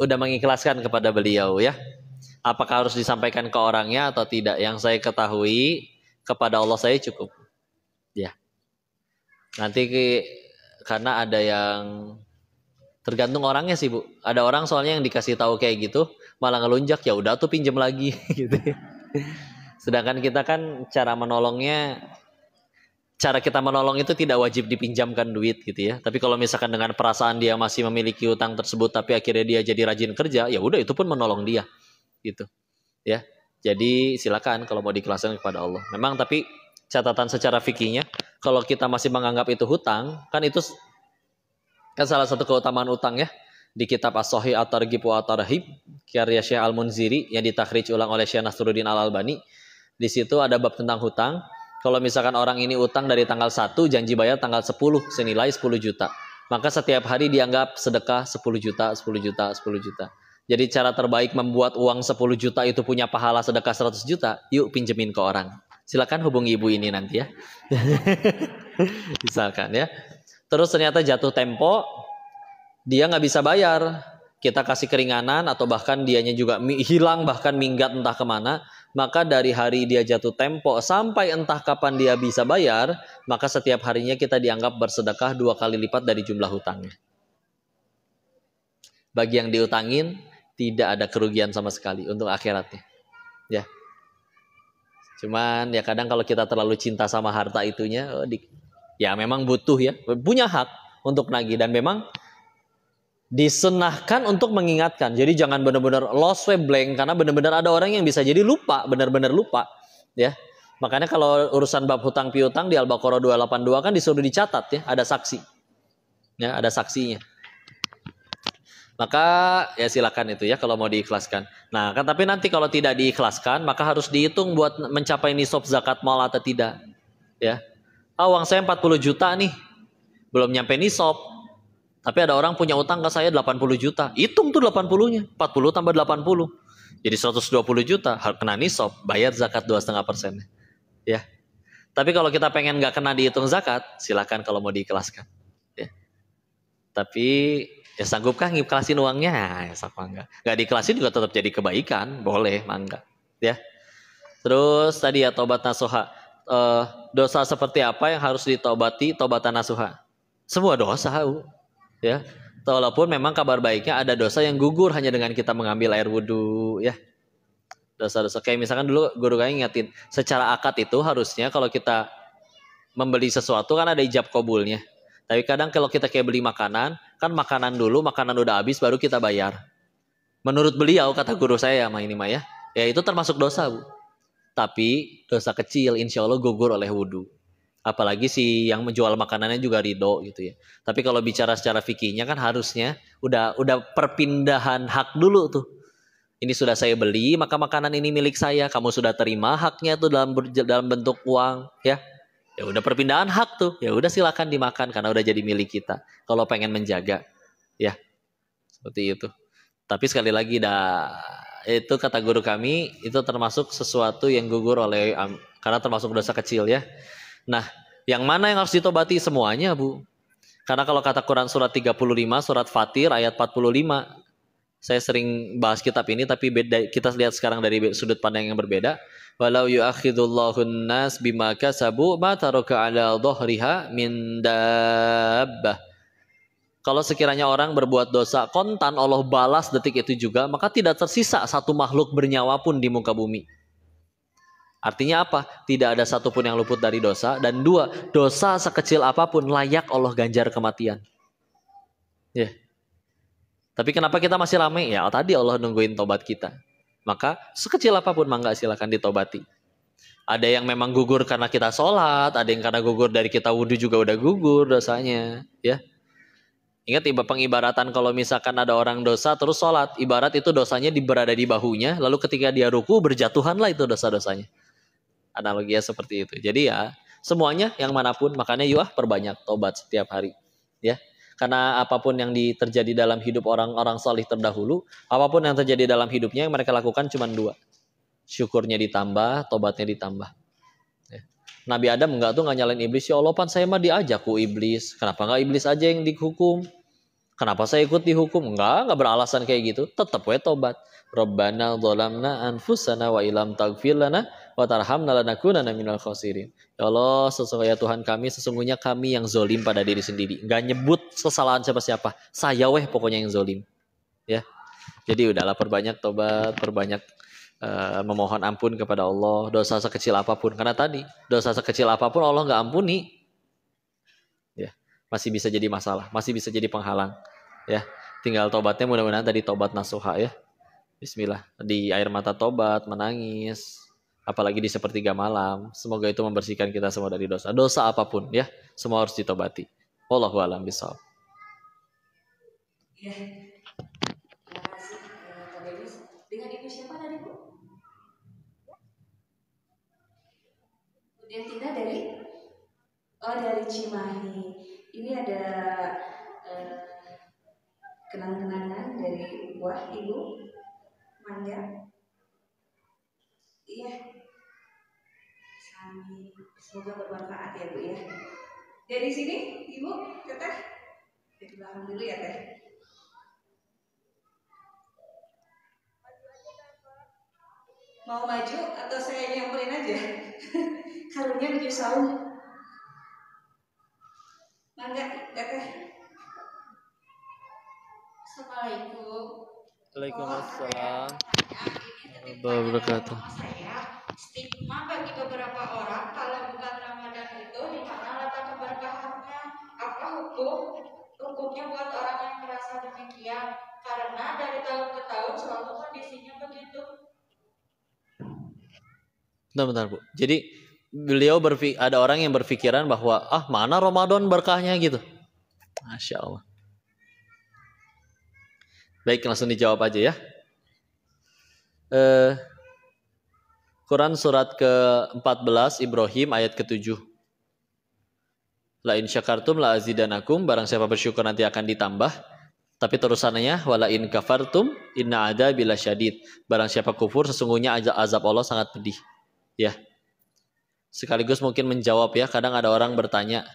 udah mengikhlaskan kepada beliau ya. Apakah harus disampaikan ke orangnya atau tidak? Yang saya ketahui kepada Allah saya cukup. Ya. Nanti ke karena ada yang tergantung orangnya sih bu ada orang soalnya yang dikasih tahu kayak gitu malah ngelunjak ya udah tuh pinjem lagi gitu sedangkan kita kan cara menolongnya cara kita menolong itu tidak wajib dipinjamkan duit gitu ya tapi kalau misalkan dengan perasaan dia masih memiliki utang tersebut tapi akhirnya dia jadi rajin kerja ya udah itu pun menolong dia gitu ya jadi silakan kalau mau dikelaskan kepada Allah memang tapi catatan secara fikihnya kalau kita masih menganggap itu hutang kan itu kan salah satu keutamaan utang ya di kitab as atau at atau wa karya Syekh Al-Munziri yang ditakhrij ulang oleh Syekh Nasruddin Al-Albani di situ ada bab tentang hutang kalau misalkan orang ini utang dari tanggal 1 janji bayar tanggal 10 senilai 10 juta maka setiap hari dianggap sedekah 10 juta 10 juta 10 juta jadi cara terbaik membuat uang 10 juta itu punya pahala sedekah 100 juta yuk pinjemin ke orang Silakan hubungi ibu ini nanti ya. Misalkan ya. Terus ternyata jatuh tempo, dia nggak bisa bayar. Kita kasih keringanan atau bahkan dianya juga hilang bahkan minggat entah kemana. Maka dari hari dia jatuh tempo sampai entah kapan dia bisa bayar, maka setiap harinya kita dianggap bersedekah dua kali lipat dari jumlah hutangnya. Bagi yang diutangin, tidak ada kerugian sama sekali untuk akhiratnya. Ya, Cuman ya kadang kalau kita terlalu cinta sama harta itunya, oh, di, ya memang butuh ya, punya hak untuk nagih dan memang disenahkan untuk mengingatkan. Jadi jangan benar-benar lost way blank karena benar-benar ada orang yang bisa jadi lupa, benar-benar lupa ya. Makanya kalau urusan bab hutang piutang di Al-Baqarah 282 kan disuruh dicatat ya, ada saksi. Ya, ada saksinya. Maka ya silakan itu ya kalau mau diikhlaskan. Nah, kan tapi nanti kalau tidak diikhlaskan, maka harus dihitung buat mencapai nisab zakat mal atau tidak. Ya. Ah, uang saya 40 juta nih. Belum nyampe nisab. Tapi ada orang punya utang ke saya 80 juta. Hitung tuh 80-nya. 40 tambah 80. Jadi 120 juta harus kena nisab, bayar zakat 2,5 persen. Ya. Tapi kalau kita pengen nggak kena dihitung zakat, silakan kalau mau diikhlaskan. Ya. Tapi Ya sanggupkah ngiklasin uangnya? Nah, ya, sok mangga. Gak diklasin juga tetap jadi kebaikan, boleh mangga. Ya. Terus tadi ya tobat nasuha. eh, dosa seperti apa yang harus ditobati tobatan nasuha? Semua dosa, ya. Walaupun memang kabar baiknya ada dosa yang gugur hanya dengan kita mengambil air wudhu, ya. Dosa-dosa kayak misalkan dulu guru kami ingatin, secara akad itu harusnya kalau kita membeli sesuatu kan ada ijab kobulnya. Tapi kadang kalau kita kayak beli makanan, kan makanan dulu, makanan udah habis baru kita bayar. Menurut beliau kata guru saya ya ini mah ya ya itu termasuk dosa bu. Tapi dosa kecil insya Allah gugur oleh wudhu. Apalagi si yang menjual makanannya juga ridho gitu ya. Tapi kalau bicara secara fikihnya kan harusnya udah udah perpindahan hak dulu tuh. Ini sudah saya beli, maka makanan ini milik saya. Kamu sudah terima haknya tuh dalam dalam bentuk uang ya ya udah perpindahan hak tuh ya udah silakan dimakan karena udah jadi milik kita kalau pengen menjaga ya seperti itu tapi sekali lagi dah itu kata guru kami itu termasuk sesuatu yang gugur oleh karena termasuk dosa kecil ya nah yang mana yang harus ditobati semuanya bu karena kalau kata Quran surat 35 surat Fatir ayat 45 saya sering bahas kitab ini tapi beda kita lihat sekarang dari sudut pandang yang berbeda walau yu'akhidullahu nas bima kasabu ma taraka ala dhahriha min dabbah kalau sekiranya orang berbuat dosa kontan Allah balas detik itu juga maka tidak tersisa satu makhluk bernyawa pun di muka bumi Artinya apa? Tidak ada satupun yang luput dari dosa. Dan dua, dosa sekecil apapun layak Allah ganjar kematian. Ya. Yeah tapi kenapa kita masih rame? Ya tadi Allah nungguin tobat kita. Maka sekecil apapun mangga silahkan ditobati. Ada yang memang gugur karena kita sholat, ada yang karena gugur dari kita wudhu juga udah gugur dosanya, ya. Ingat tiba pengibaratan kalau misalkan ada orang dosa terus sholat, ibarat itu dosanya berada di bahunya, lalu ketika dia ruku berjatuhanlah itu dosa-dosanya. Analoginya seperti itu. Jadi ya semuanya yang manapun makanya yuah perbanyak tobat setiap hari, ya. Karena apapun yang terjadi dalam hidup orang-orang salih terdahulu, apapun yang terjadi dalam hidupnya yang mereka lakukan cuma dua. Syukurnya ditambah, tobatnya ditambah. Ya. Nabi Adam enggak tuh nggak nyalain iblis, ya Allah pan saya mah diajak ku iblis. Kenapa nggak iblis aja yang dihukum? Kenapa saya ikut dihukum? Enggak, enggak beralasan kayak gitu. Tetap we tobat. Rabbana zalamna anfusana wa ilam tagfir wa tarhamna lanakunanna minal khosirin. Ya Allah, sesungguhnya Tuhan kami, sesungguhnya kami yang zolim pada diri sendiri. Gak nyebut kesalahan siapa-siapa. Saya weh pokoknya yang zolim. Ya. Jadi udahlah perbanyak tobat, perbanyak uh, memohon ampun kepada Allah dosa sekecil apapun karena tadi dosa sekecil apapun Allah nggak ampuni ya masih bisa jadi masalah masih bisa jadi penghalang ya tinggal tobatnya mudah-mudahan tadi tobat nasuha ya Bismillah di air mata tobat menangis apalagi di sepertiga malam. Semoga itu membersihkan kita semua dari dosa. Dosa apapun ya, semua harus ditobati. Wallahu a'lam bishawab. Ya. Terima kasih eh, Dengan Ibu siapa tadi, Bu? Kemudian Tina dari Oh, dari Cimahi. Ini ada eh, kenang-kenangan dari buah Ibu Mangga. Iya. Sami. Semoga bermanfaat ya Bu ya. Dari sini Ibu teteh Jadi belakang dulu ya Teh. Mau maju atau saya nyamperin aja? Kalungnya saung. Bentar, bentar, Bu. Jadi beliau berfik ada orang yang berpikiran bahwa ah mana Ramadan berkahnya gitu. Masya Allah. Baik, langsung dijawab aja ya. Eh, Quran surat ke-14 Ibrahim ayat ke-7. La in syakartum la azidanakum barang siapa bersyukur nanti akan ditambah. Tapi terusannya wala in kafartum inna ada bila syadid. Barang siapa kufur sesungguhnya azab Allah sangat pedih. Ya. Sekaligus mungkin menjawab ya, kadang ada orang bertanya,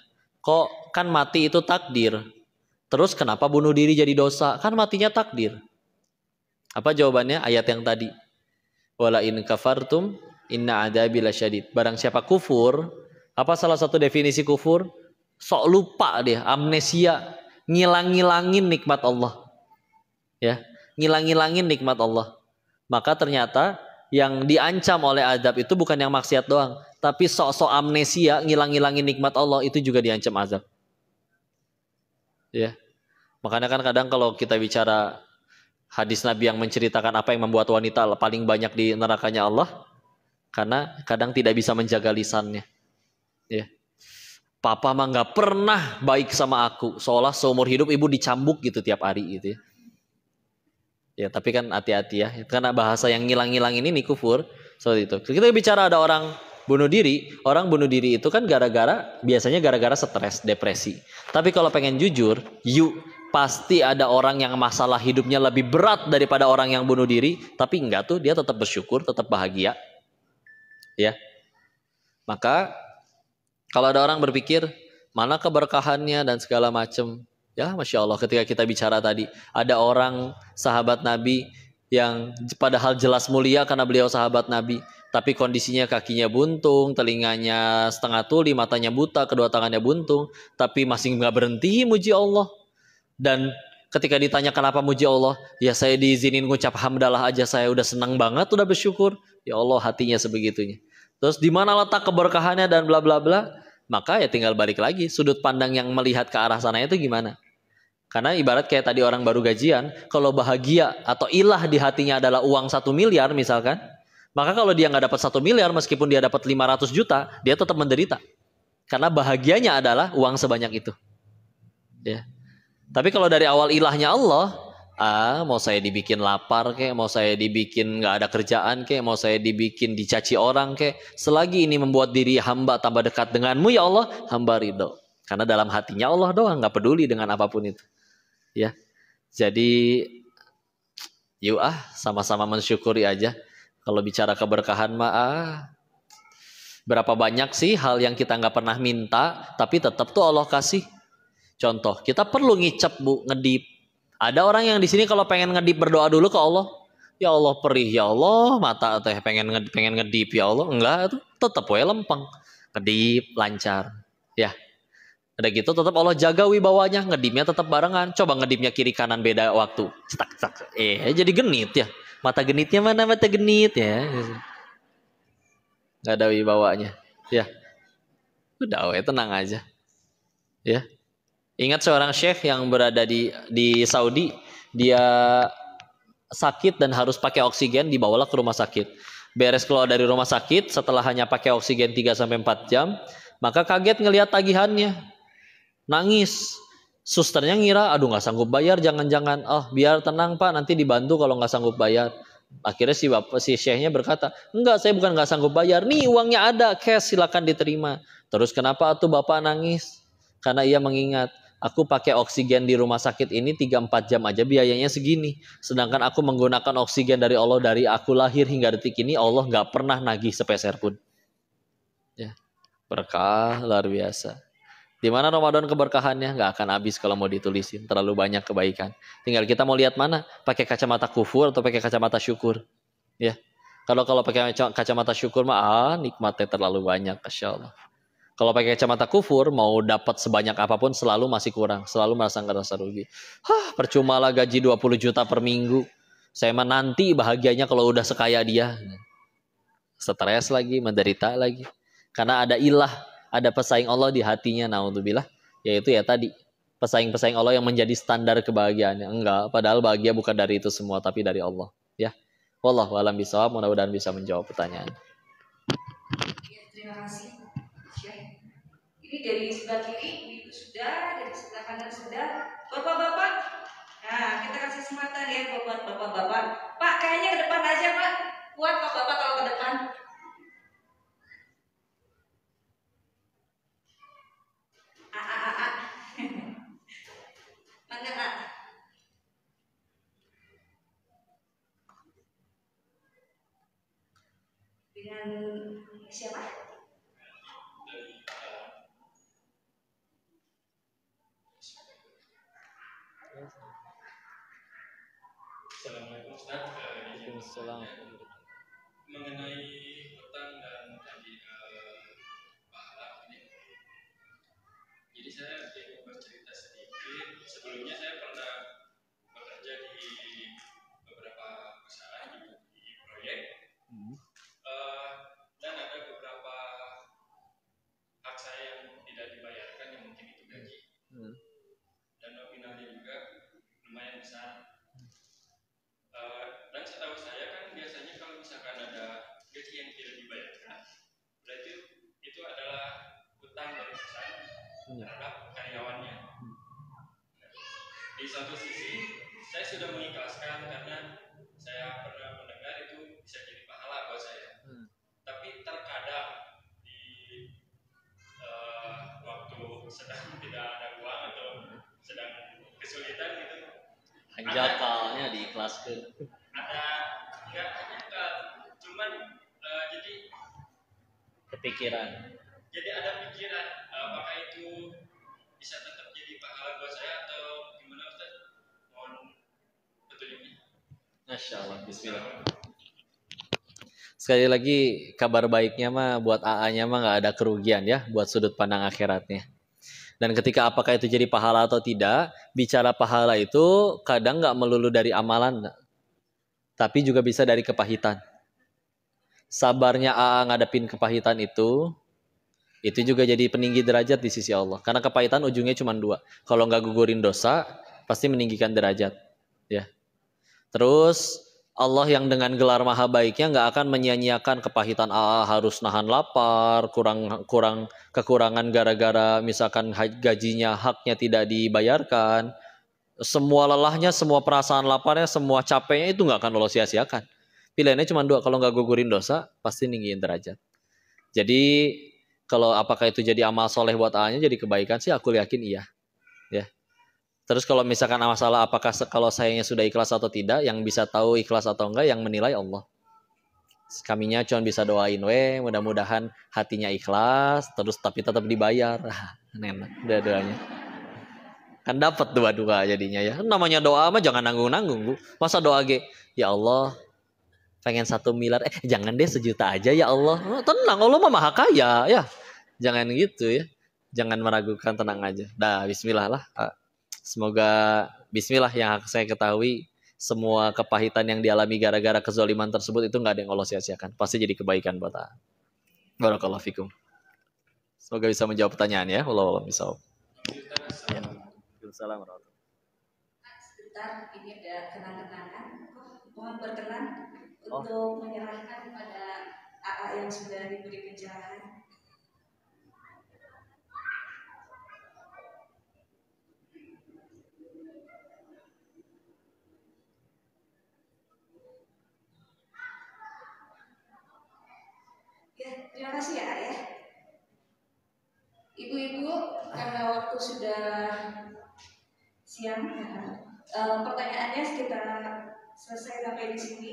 "Kok kan mati itu takdir? Terus kenapa bunuh diri jadi dosa? Kan matinya takdir." Apa jawabannya? Ayat yang tadi. Wala in kafartum inna adabi lasyadid. Barang siapa kufur, apa salah satu definisi kufur? Sok lupa dia, amnesia, ngilang-ngilangin nikmat Allah. Ya, ngilang-ngilangin nikmat Allah. Maka ternyata yang diancam oleh azab itu bukan yang maksiat doang, tapi sok-sok amnesia, ngilang-ngilangin nikmat Allah itu juga diancam azab. Ya. Makanya kan kadang kalau kita bicara hadis Nabi yang menceritakan apa yang membuat wanita paling banyak di nerakanya Allah karena kadang tidak bisa menjaga lisannya. Ya. Papa mah nggak pernah baik sama aku, seolah seumur hidup ibu dicambuk gitu tiap hari gitu ya. Ya, tapi kan hati-hati ya. Karena bahasa yang ngilang-ngilang ini nih kufur seperti itu. Kita bicara ada orang bunuh diri, orang bunuh diri itu kan gara-gara biasanya gara-gara stres, depresi. Tapi kalau pengen jujur, you pasti ada orang yang masalah hidupnya lebih berat daripada orang yang bunuh diri, tapi enggak tuh dia tetap bersyukur, tetap bahagia. Ya. Maka kalau ada orang berpikir mana keberkahannya dan segala macam, Ya, masya Allah. Ketika kita bicara tadi, ada orang sahabat Nabi yang padahal jelas mulia karena beliau sahabat Nabi, tapi kondisinya kakinya buntung, telinganya setengah tuli, matanya buta, kedua tangannya buntung, tapi masih nggak berhenti muji Allah. Dan ketika ditanya kenapa muji Allah, ya saya diizinin ngucap hamdalah aja saya udah senang banget, udah bersyukur. Ya Allah hatinya sebegitunya. Terus di mana letak keberkahannya dan bla bla bla? Maka ya tinggal balik lagi sudut pandang yang melihat ke arah sana itu gimana? Karena ibarat kayak tadi orang baru gajian, kalau bahagia atau ilah di hatinya adalah uang satu miliar misalkan, maka kalau dia nggak dapat satu miliar meskipun dia dapat 500 juta, dia tetap menderita. Karena bahagianya adalah uang sebanyak itu. Ya. Tapi kalau dari awal ilahnya Allah, ah mau saya dibikin lapar kayak, mau saya dibikin nggak ada kerjaan kayak, mau saya dibikin dicaci orang kayak, selagi ini membuat diri hamba tambah dekat denganmu ya Allah, hamba ridho. Karena dalam hatinya Allah doang nggak peduli dengan apapun itu ya. Jadi yuk ah sama-sama mensyukuri aja. Kalau bicara keberkahan mah ah, berapa banyak sih hal yang kita nggak pernah minta tapi tetap tuh Allah kasih. Contoh, kita perlu ngicap Bu, ngedip. Ada orang yang di sini kalau pengen ngedip berdoa dulu ke Allah. Ya Allah perih, ya Allah mata teh pengen ngedip, pengen ngedip ya Allah. Enggak, tetap wae lempeng. Ngedip lancar. Ya. Udah gitu tetap Allah jaga wibawanya, ngedimnya tetap barengan. Coba ngedimnya kiri kanan beda waktu. Cetak cetak. Eh jadi genit ya. Mata genitnya mana mata genit ya. Gak ada wibawanya. Ya. Udah we tenang aja. Ya. Ingat seorang syekh yang berada di di Saudi, dia sakit dan harus pakai oksigen dibawalah ke rumah sakit. Beres keluar dari rumah sakit setelah hanya pakai oksigen 3 sampai 4 jam, maka kaget ngelihat tagihannya nangis. Susternya ngira, aduh nggak sanggup bayar, jangan-jangan, oh biar tenang pak, nanti dibantu kalau nggak sanggup bayar. Akhirnya si bapak si syekhnya berkata, enggak saya bukan nggak sanggup bayar, nih uangnya ada, cash silakan diterima. Terus kenapa tuh bapak nangis? Karena ia mengingat, aku pakai oksigen di rumah sakit ini 3-4 jam aja biayanya segini. Sedangkan aku menggunakan oksigen dari Allah dari aku lahir hingga detik ini Allah nggak pernah nagih sepeser pun. Ya, berkah luar biasa. Di mana Ramadan keberkahannya nggak akan habis kalau mau ditulisin terlalu banyak kebaikan. Tinggal kita mau lihat mana, pakai kacamata kufur atau pakai kacamata syukur. Ya. Kalau kalau pakai kacamata syukur mah ah, nikmatnya terlalu banyak, Masya Allah. Kalau pakai kacamata kufur mau dapat sebanyak apapun selalu masih kurang, selalu merasa nggak ngerasa rugi. Hah, percuma lah gaji 20 juta per minggu. Saya mah nanti bahagianya kalau udah sekaya dia. Stres lagi, menderita lagi. Karena ada ilah ada pesaing Allah di hatinya naudzubillah yaitu ya tadi pesaing-pesaing Allah yang menjadi standar kebahagiaannya. Enggak, padahal bahagia bukan dari itu semua tapi dari Allah, ya. Wallahu alam bisawab, mudah-mudahan bisa menjawab pertanyaan. Ya, terima kasih. ya. Ini dari sebelah kiri itu sudah, dari sebelah kanan sudah. Bapak-bapak, nah kita kasih kesempatan ya buat bapak-bapak. Pak, kayaknya ke depan aja, Pak. Kuat Pak Bapak kalau ke depan. dengan siapa? Assalamualaikum Ustaz. Waalaikumsalam. Mengenai hutang dan tadi eh, pahala ini. Jadi saya ingin bercerita sedikit. Sebelumnya saya satu sisi saya sudah mengikhlaskan karena saya pernah mendengar itu bisa jadi pahala buat saya hmm. tapi terkadang di uh, waktu sedang tidak ada uang atau sedang kesulitan gitu kelas diikhlaskan ada enggak hanya cuman uh, jadi kepikiran Sekali lagi kabar baiknya mah buat AA-nya mah nggak ada kerugian ya buat sudut pandang akhiratnya. Dan ketika apakah itu jadi pahala atau tidak, bicara pahala itu kadang nggak melulu dari amalan, tapi juga bisa dari kepahitan. Sabarnya AA ngadepin kepahitan itu, itu juga jadi peninggi derajat di sisi Allah. Karena kepahitan ujungnya cuma dua. Kalau nggak gugurin dosa, pasti meninggikan derajat. Ya. Terus Allah yang dengan gelar maha baiknya nggak akan menyanyiakan kepahitan AA harus nahan lapar, kurang kurang kekurangan gara-gara misalkan gajinya haknya tidak dibayarkan. Semua lelahnya, semua perasaan laparnya, semua capeknya itu nggak akan Allah sia-siakan. Pilihannya cuma dua, kalau nggak gugurin dosa, pasti ninggiin derajat. Jadi kalau apakah itu jadi amal soleh buat AA-nya jadi kebaikan sih aku yakin iya. Terus kalau misalkan masalah apakah kalau sayangnya sudah ikhlas atau tidak, yang bisa tahu ikhlas atau enggak yang menilai Allah. Kaminya cuma bisa doain we, mudah-mudahan hatinya ikhlas, terus tapi tetap dibayar. Nenek, udah doanya Kan dapat dua-dua jadinya ya. Namanya doa mah jangan nanggung-nanggung, Bu. Masa doa ge, ya Allah, pengen satu miliar eh jangan deh sejuta aja ya Allah oh, tenang Allah mah maha kaya ya jangan gitu ya jangan meragukan tenang aja dah Bismillah lah Semoga Bismillah yang saya ketahui semua kepahitan yang dialami gara-gara kezoliman tersebut itu nggak ada yang Allah sia-siakan. Pasti jadi kebaikan buat Allah. Barakallahu fikum. Semoga bisa menjawab pertanyaan ya. Wallahu a'lam bishawab. Ya. Assalamualaikum. Sebentar, ini ada kenang-kenangan. Mohon berkenan oh. untuk menyerahkan kepada AA yang sudah diberi pencerahan. Uh, pertanyaannya sekitar selesai sampai di sini.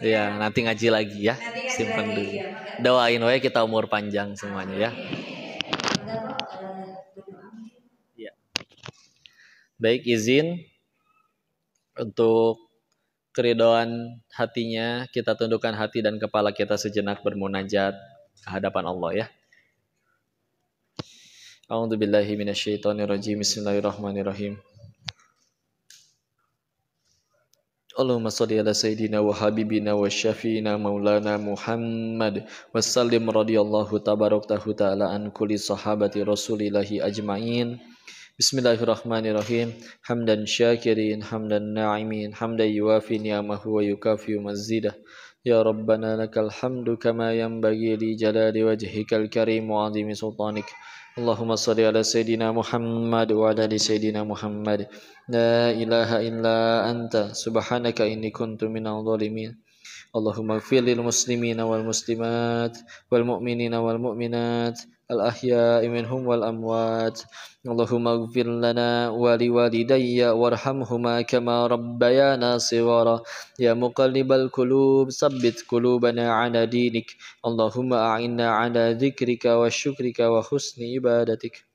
Iya, nanti ngaji lagi ya. Nanti Simpan dulu. Ya, Doain wae kita umur panjang semuanya ya. Ya. Baik, izin untuk keridoan hatinya, kita tundukkan hati dan kepala kita sejenak bermunajat ke hadapan Allah ya. أعوذ بالله من الشيطان الرجيم بسم الله الرحمن الرحيم اللهم صل على سيدنا وحبيبنا وشفينا مولانا محمد وسلم رضي الله تبارك تعالى عن كل صحابة رسول الله أجمعين بسم الله الرحمن الرحيم حمدا شاكرين حمدا ناعمين حمدا يوافي نعمه ويكافي مزيده يا ربنا لك الحمد كما ينبغي لجلال وجهك الكريم وعظيم سلطانك Allahumma salli ala Sayyidina Muhammad wa ala ali Muhammad. La ilaha illa anta subhanaka inni kuntu minal zalimin. Allahumma gfir lil wal muslimat wal wal mu'minat الأحياء منهم والأموات اللهم اغفر لنا ولوالدي وارحمهما كما ربيانا صغارا يا مقلب القلوب ثبت قلوبنا على دينك اللهم أعنا على ذكرك وشكرك وحسن عبادتك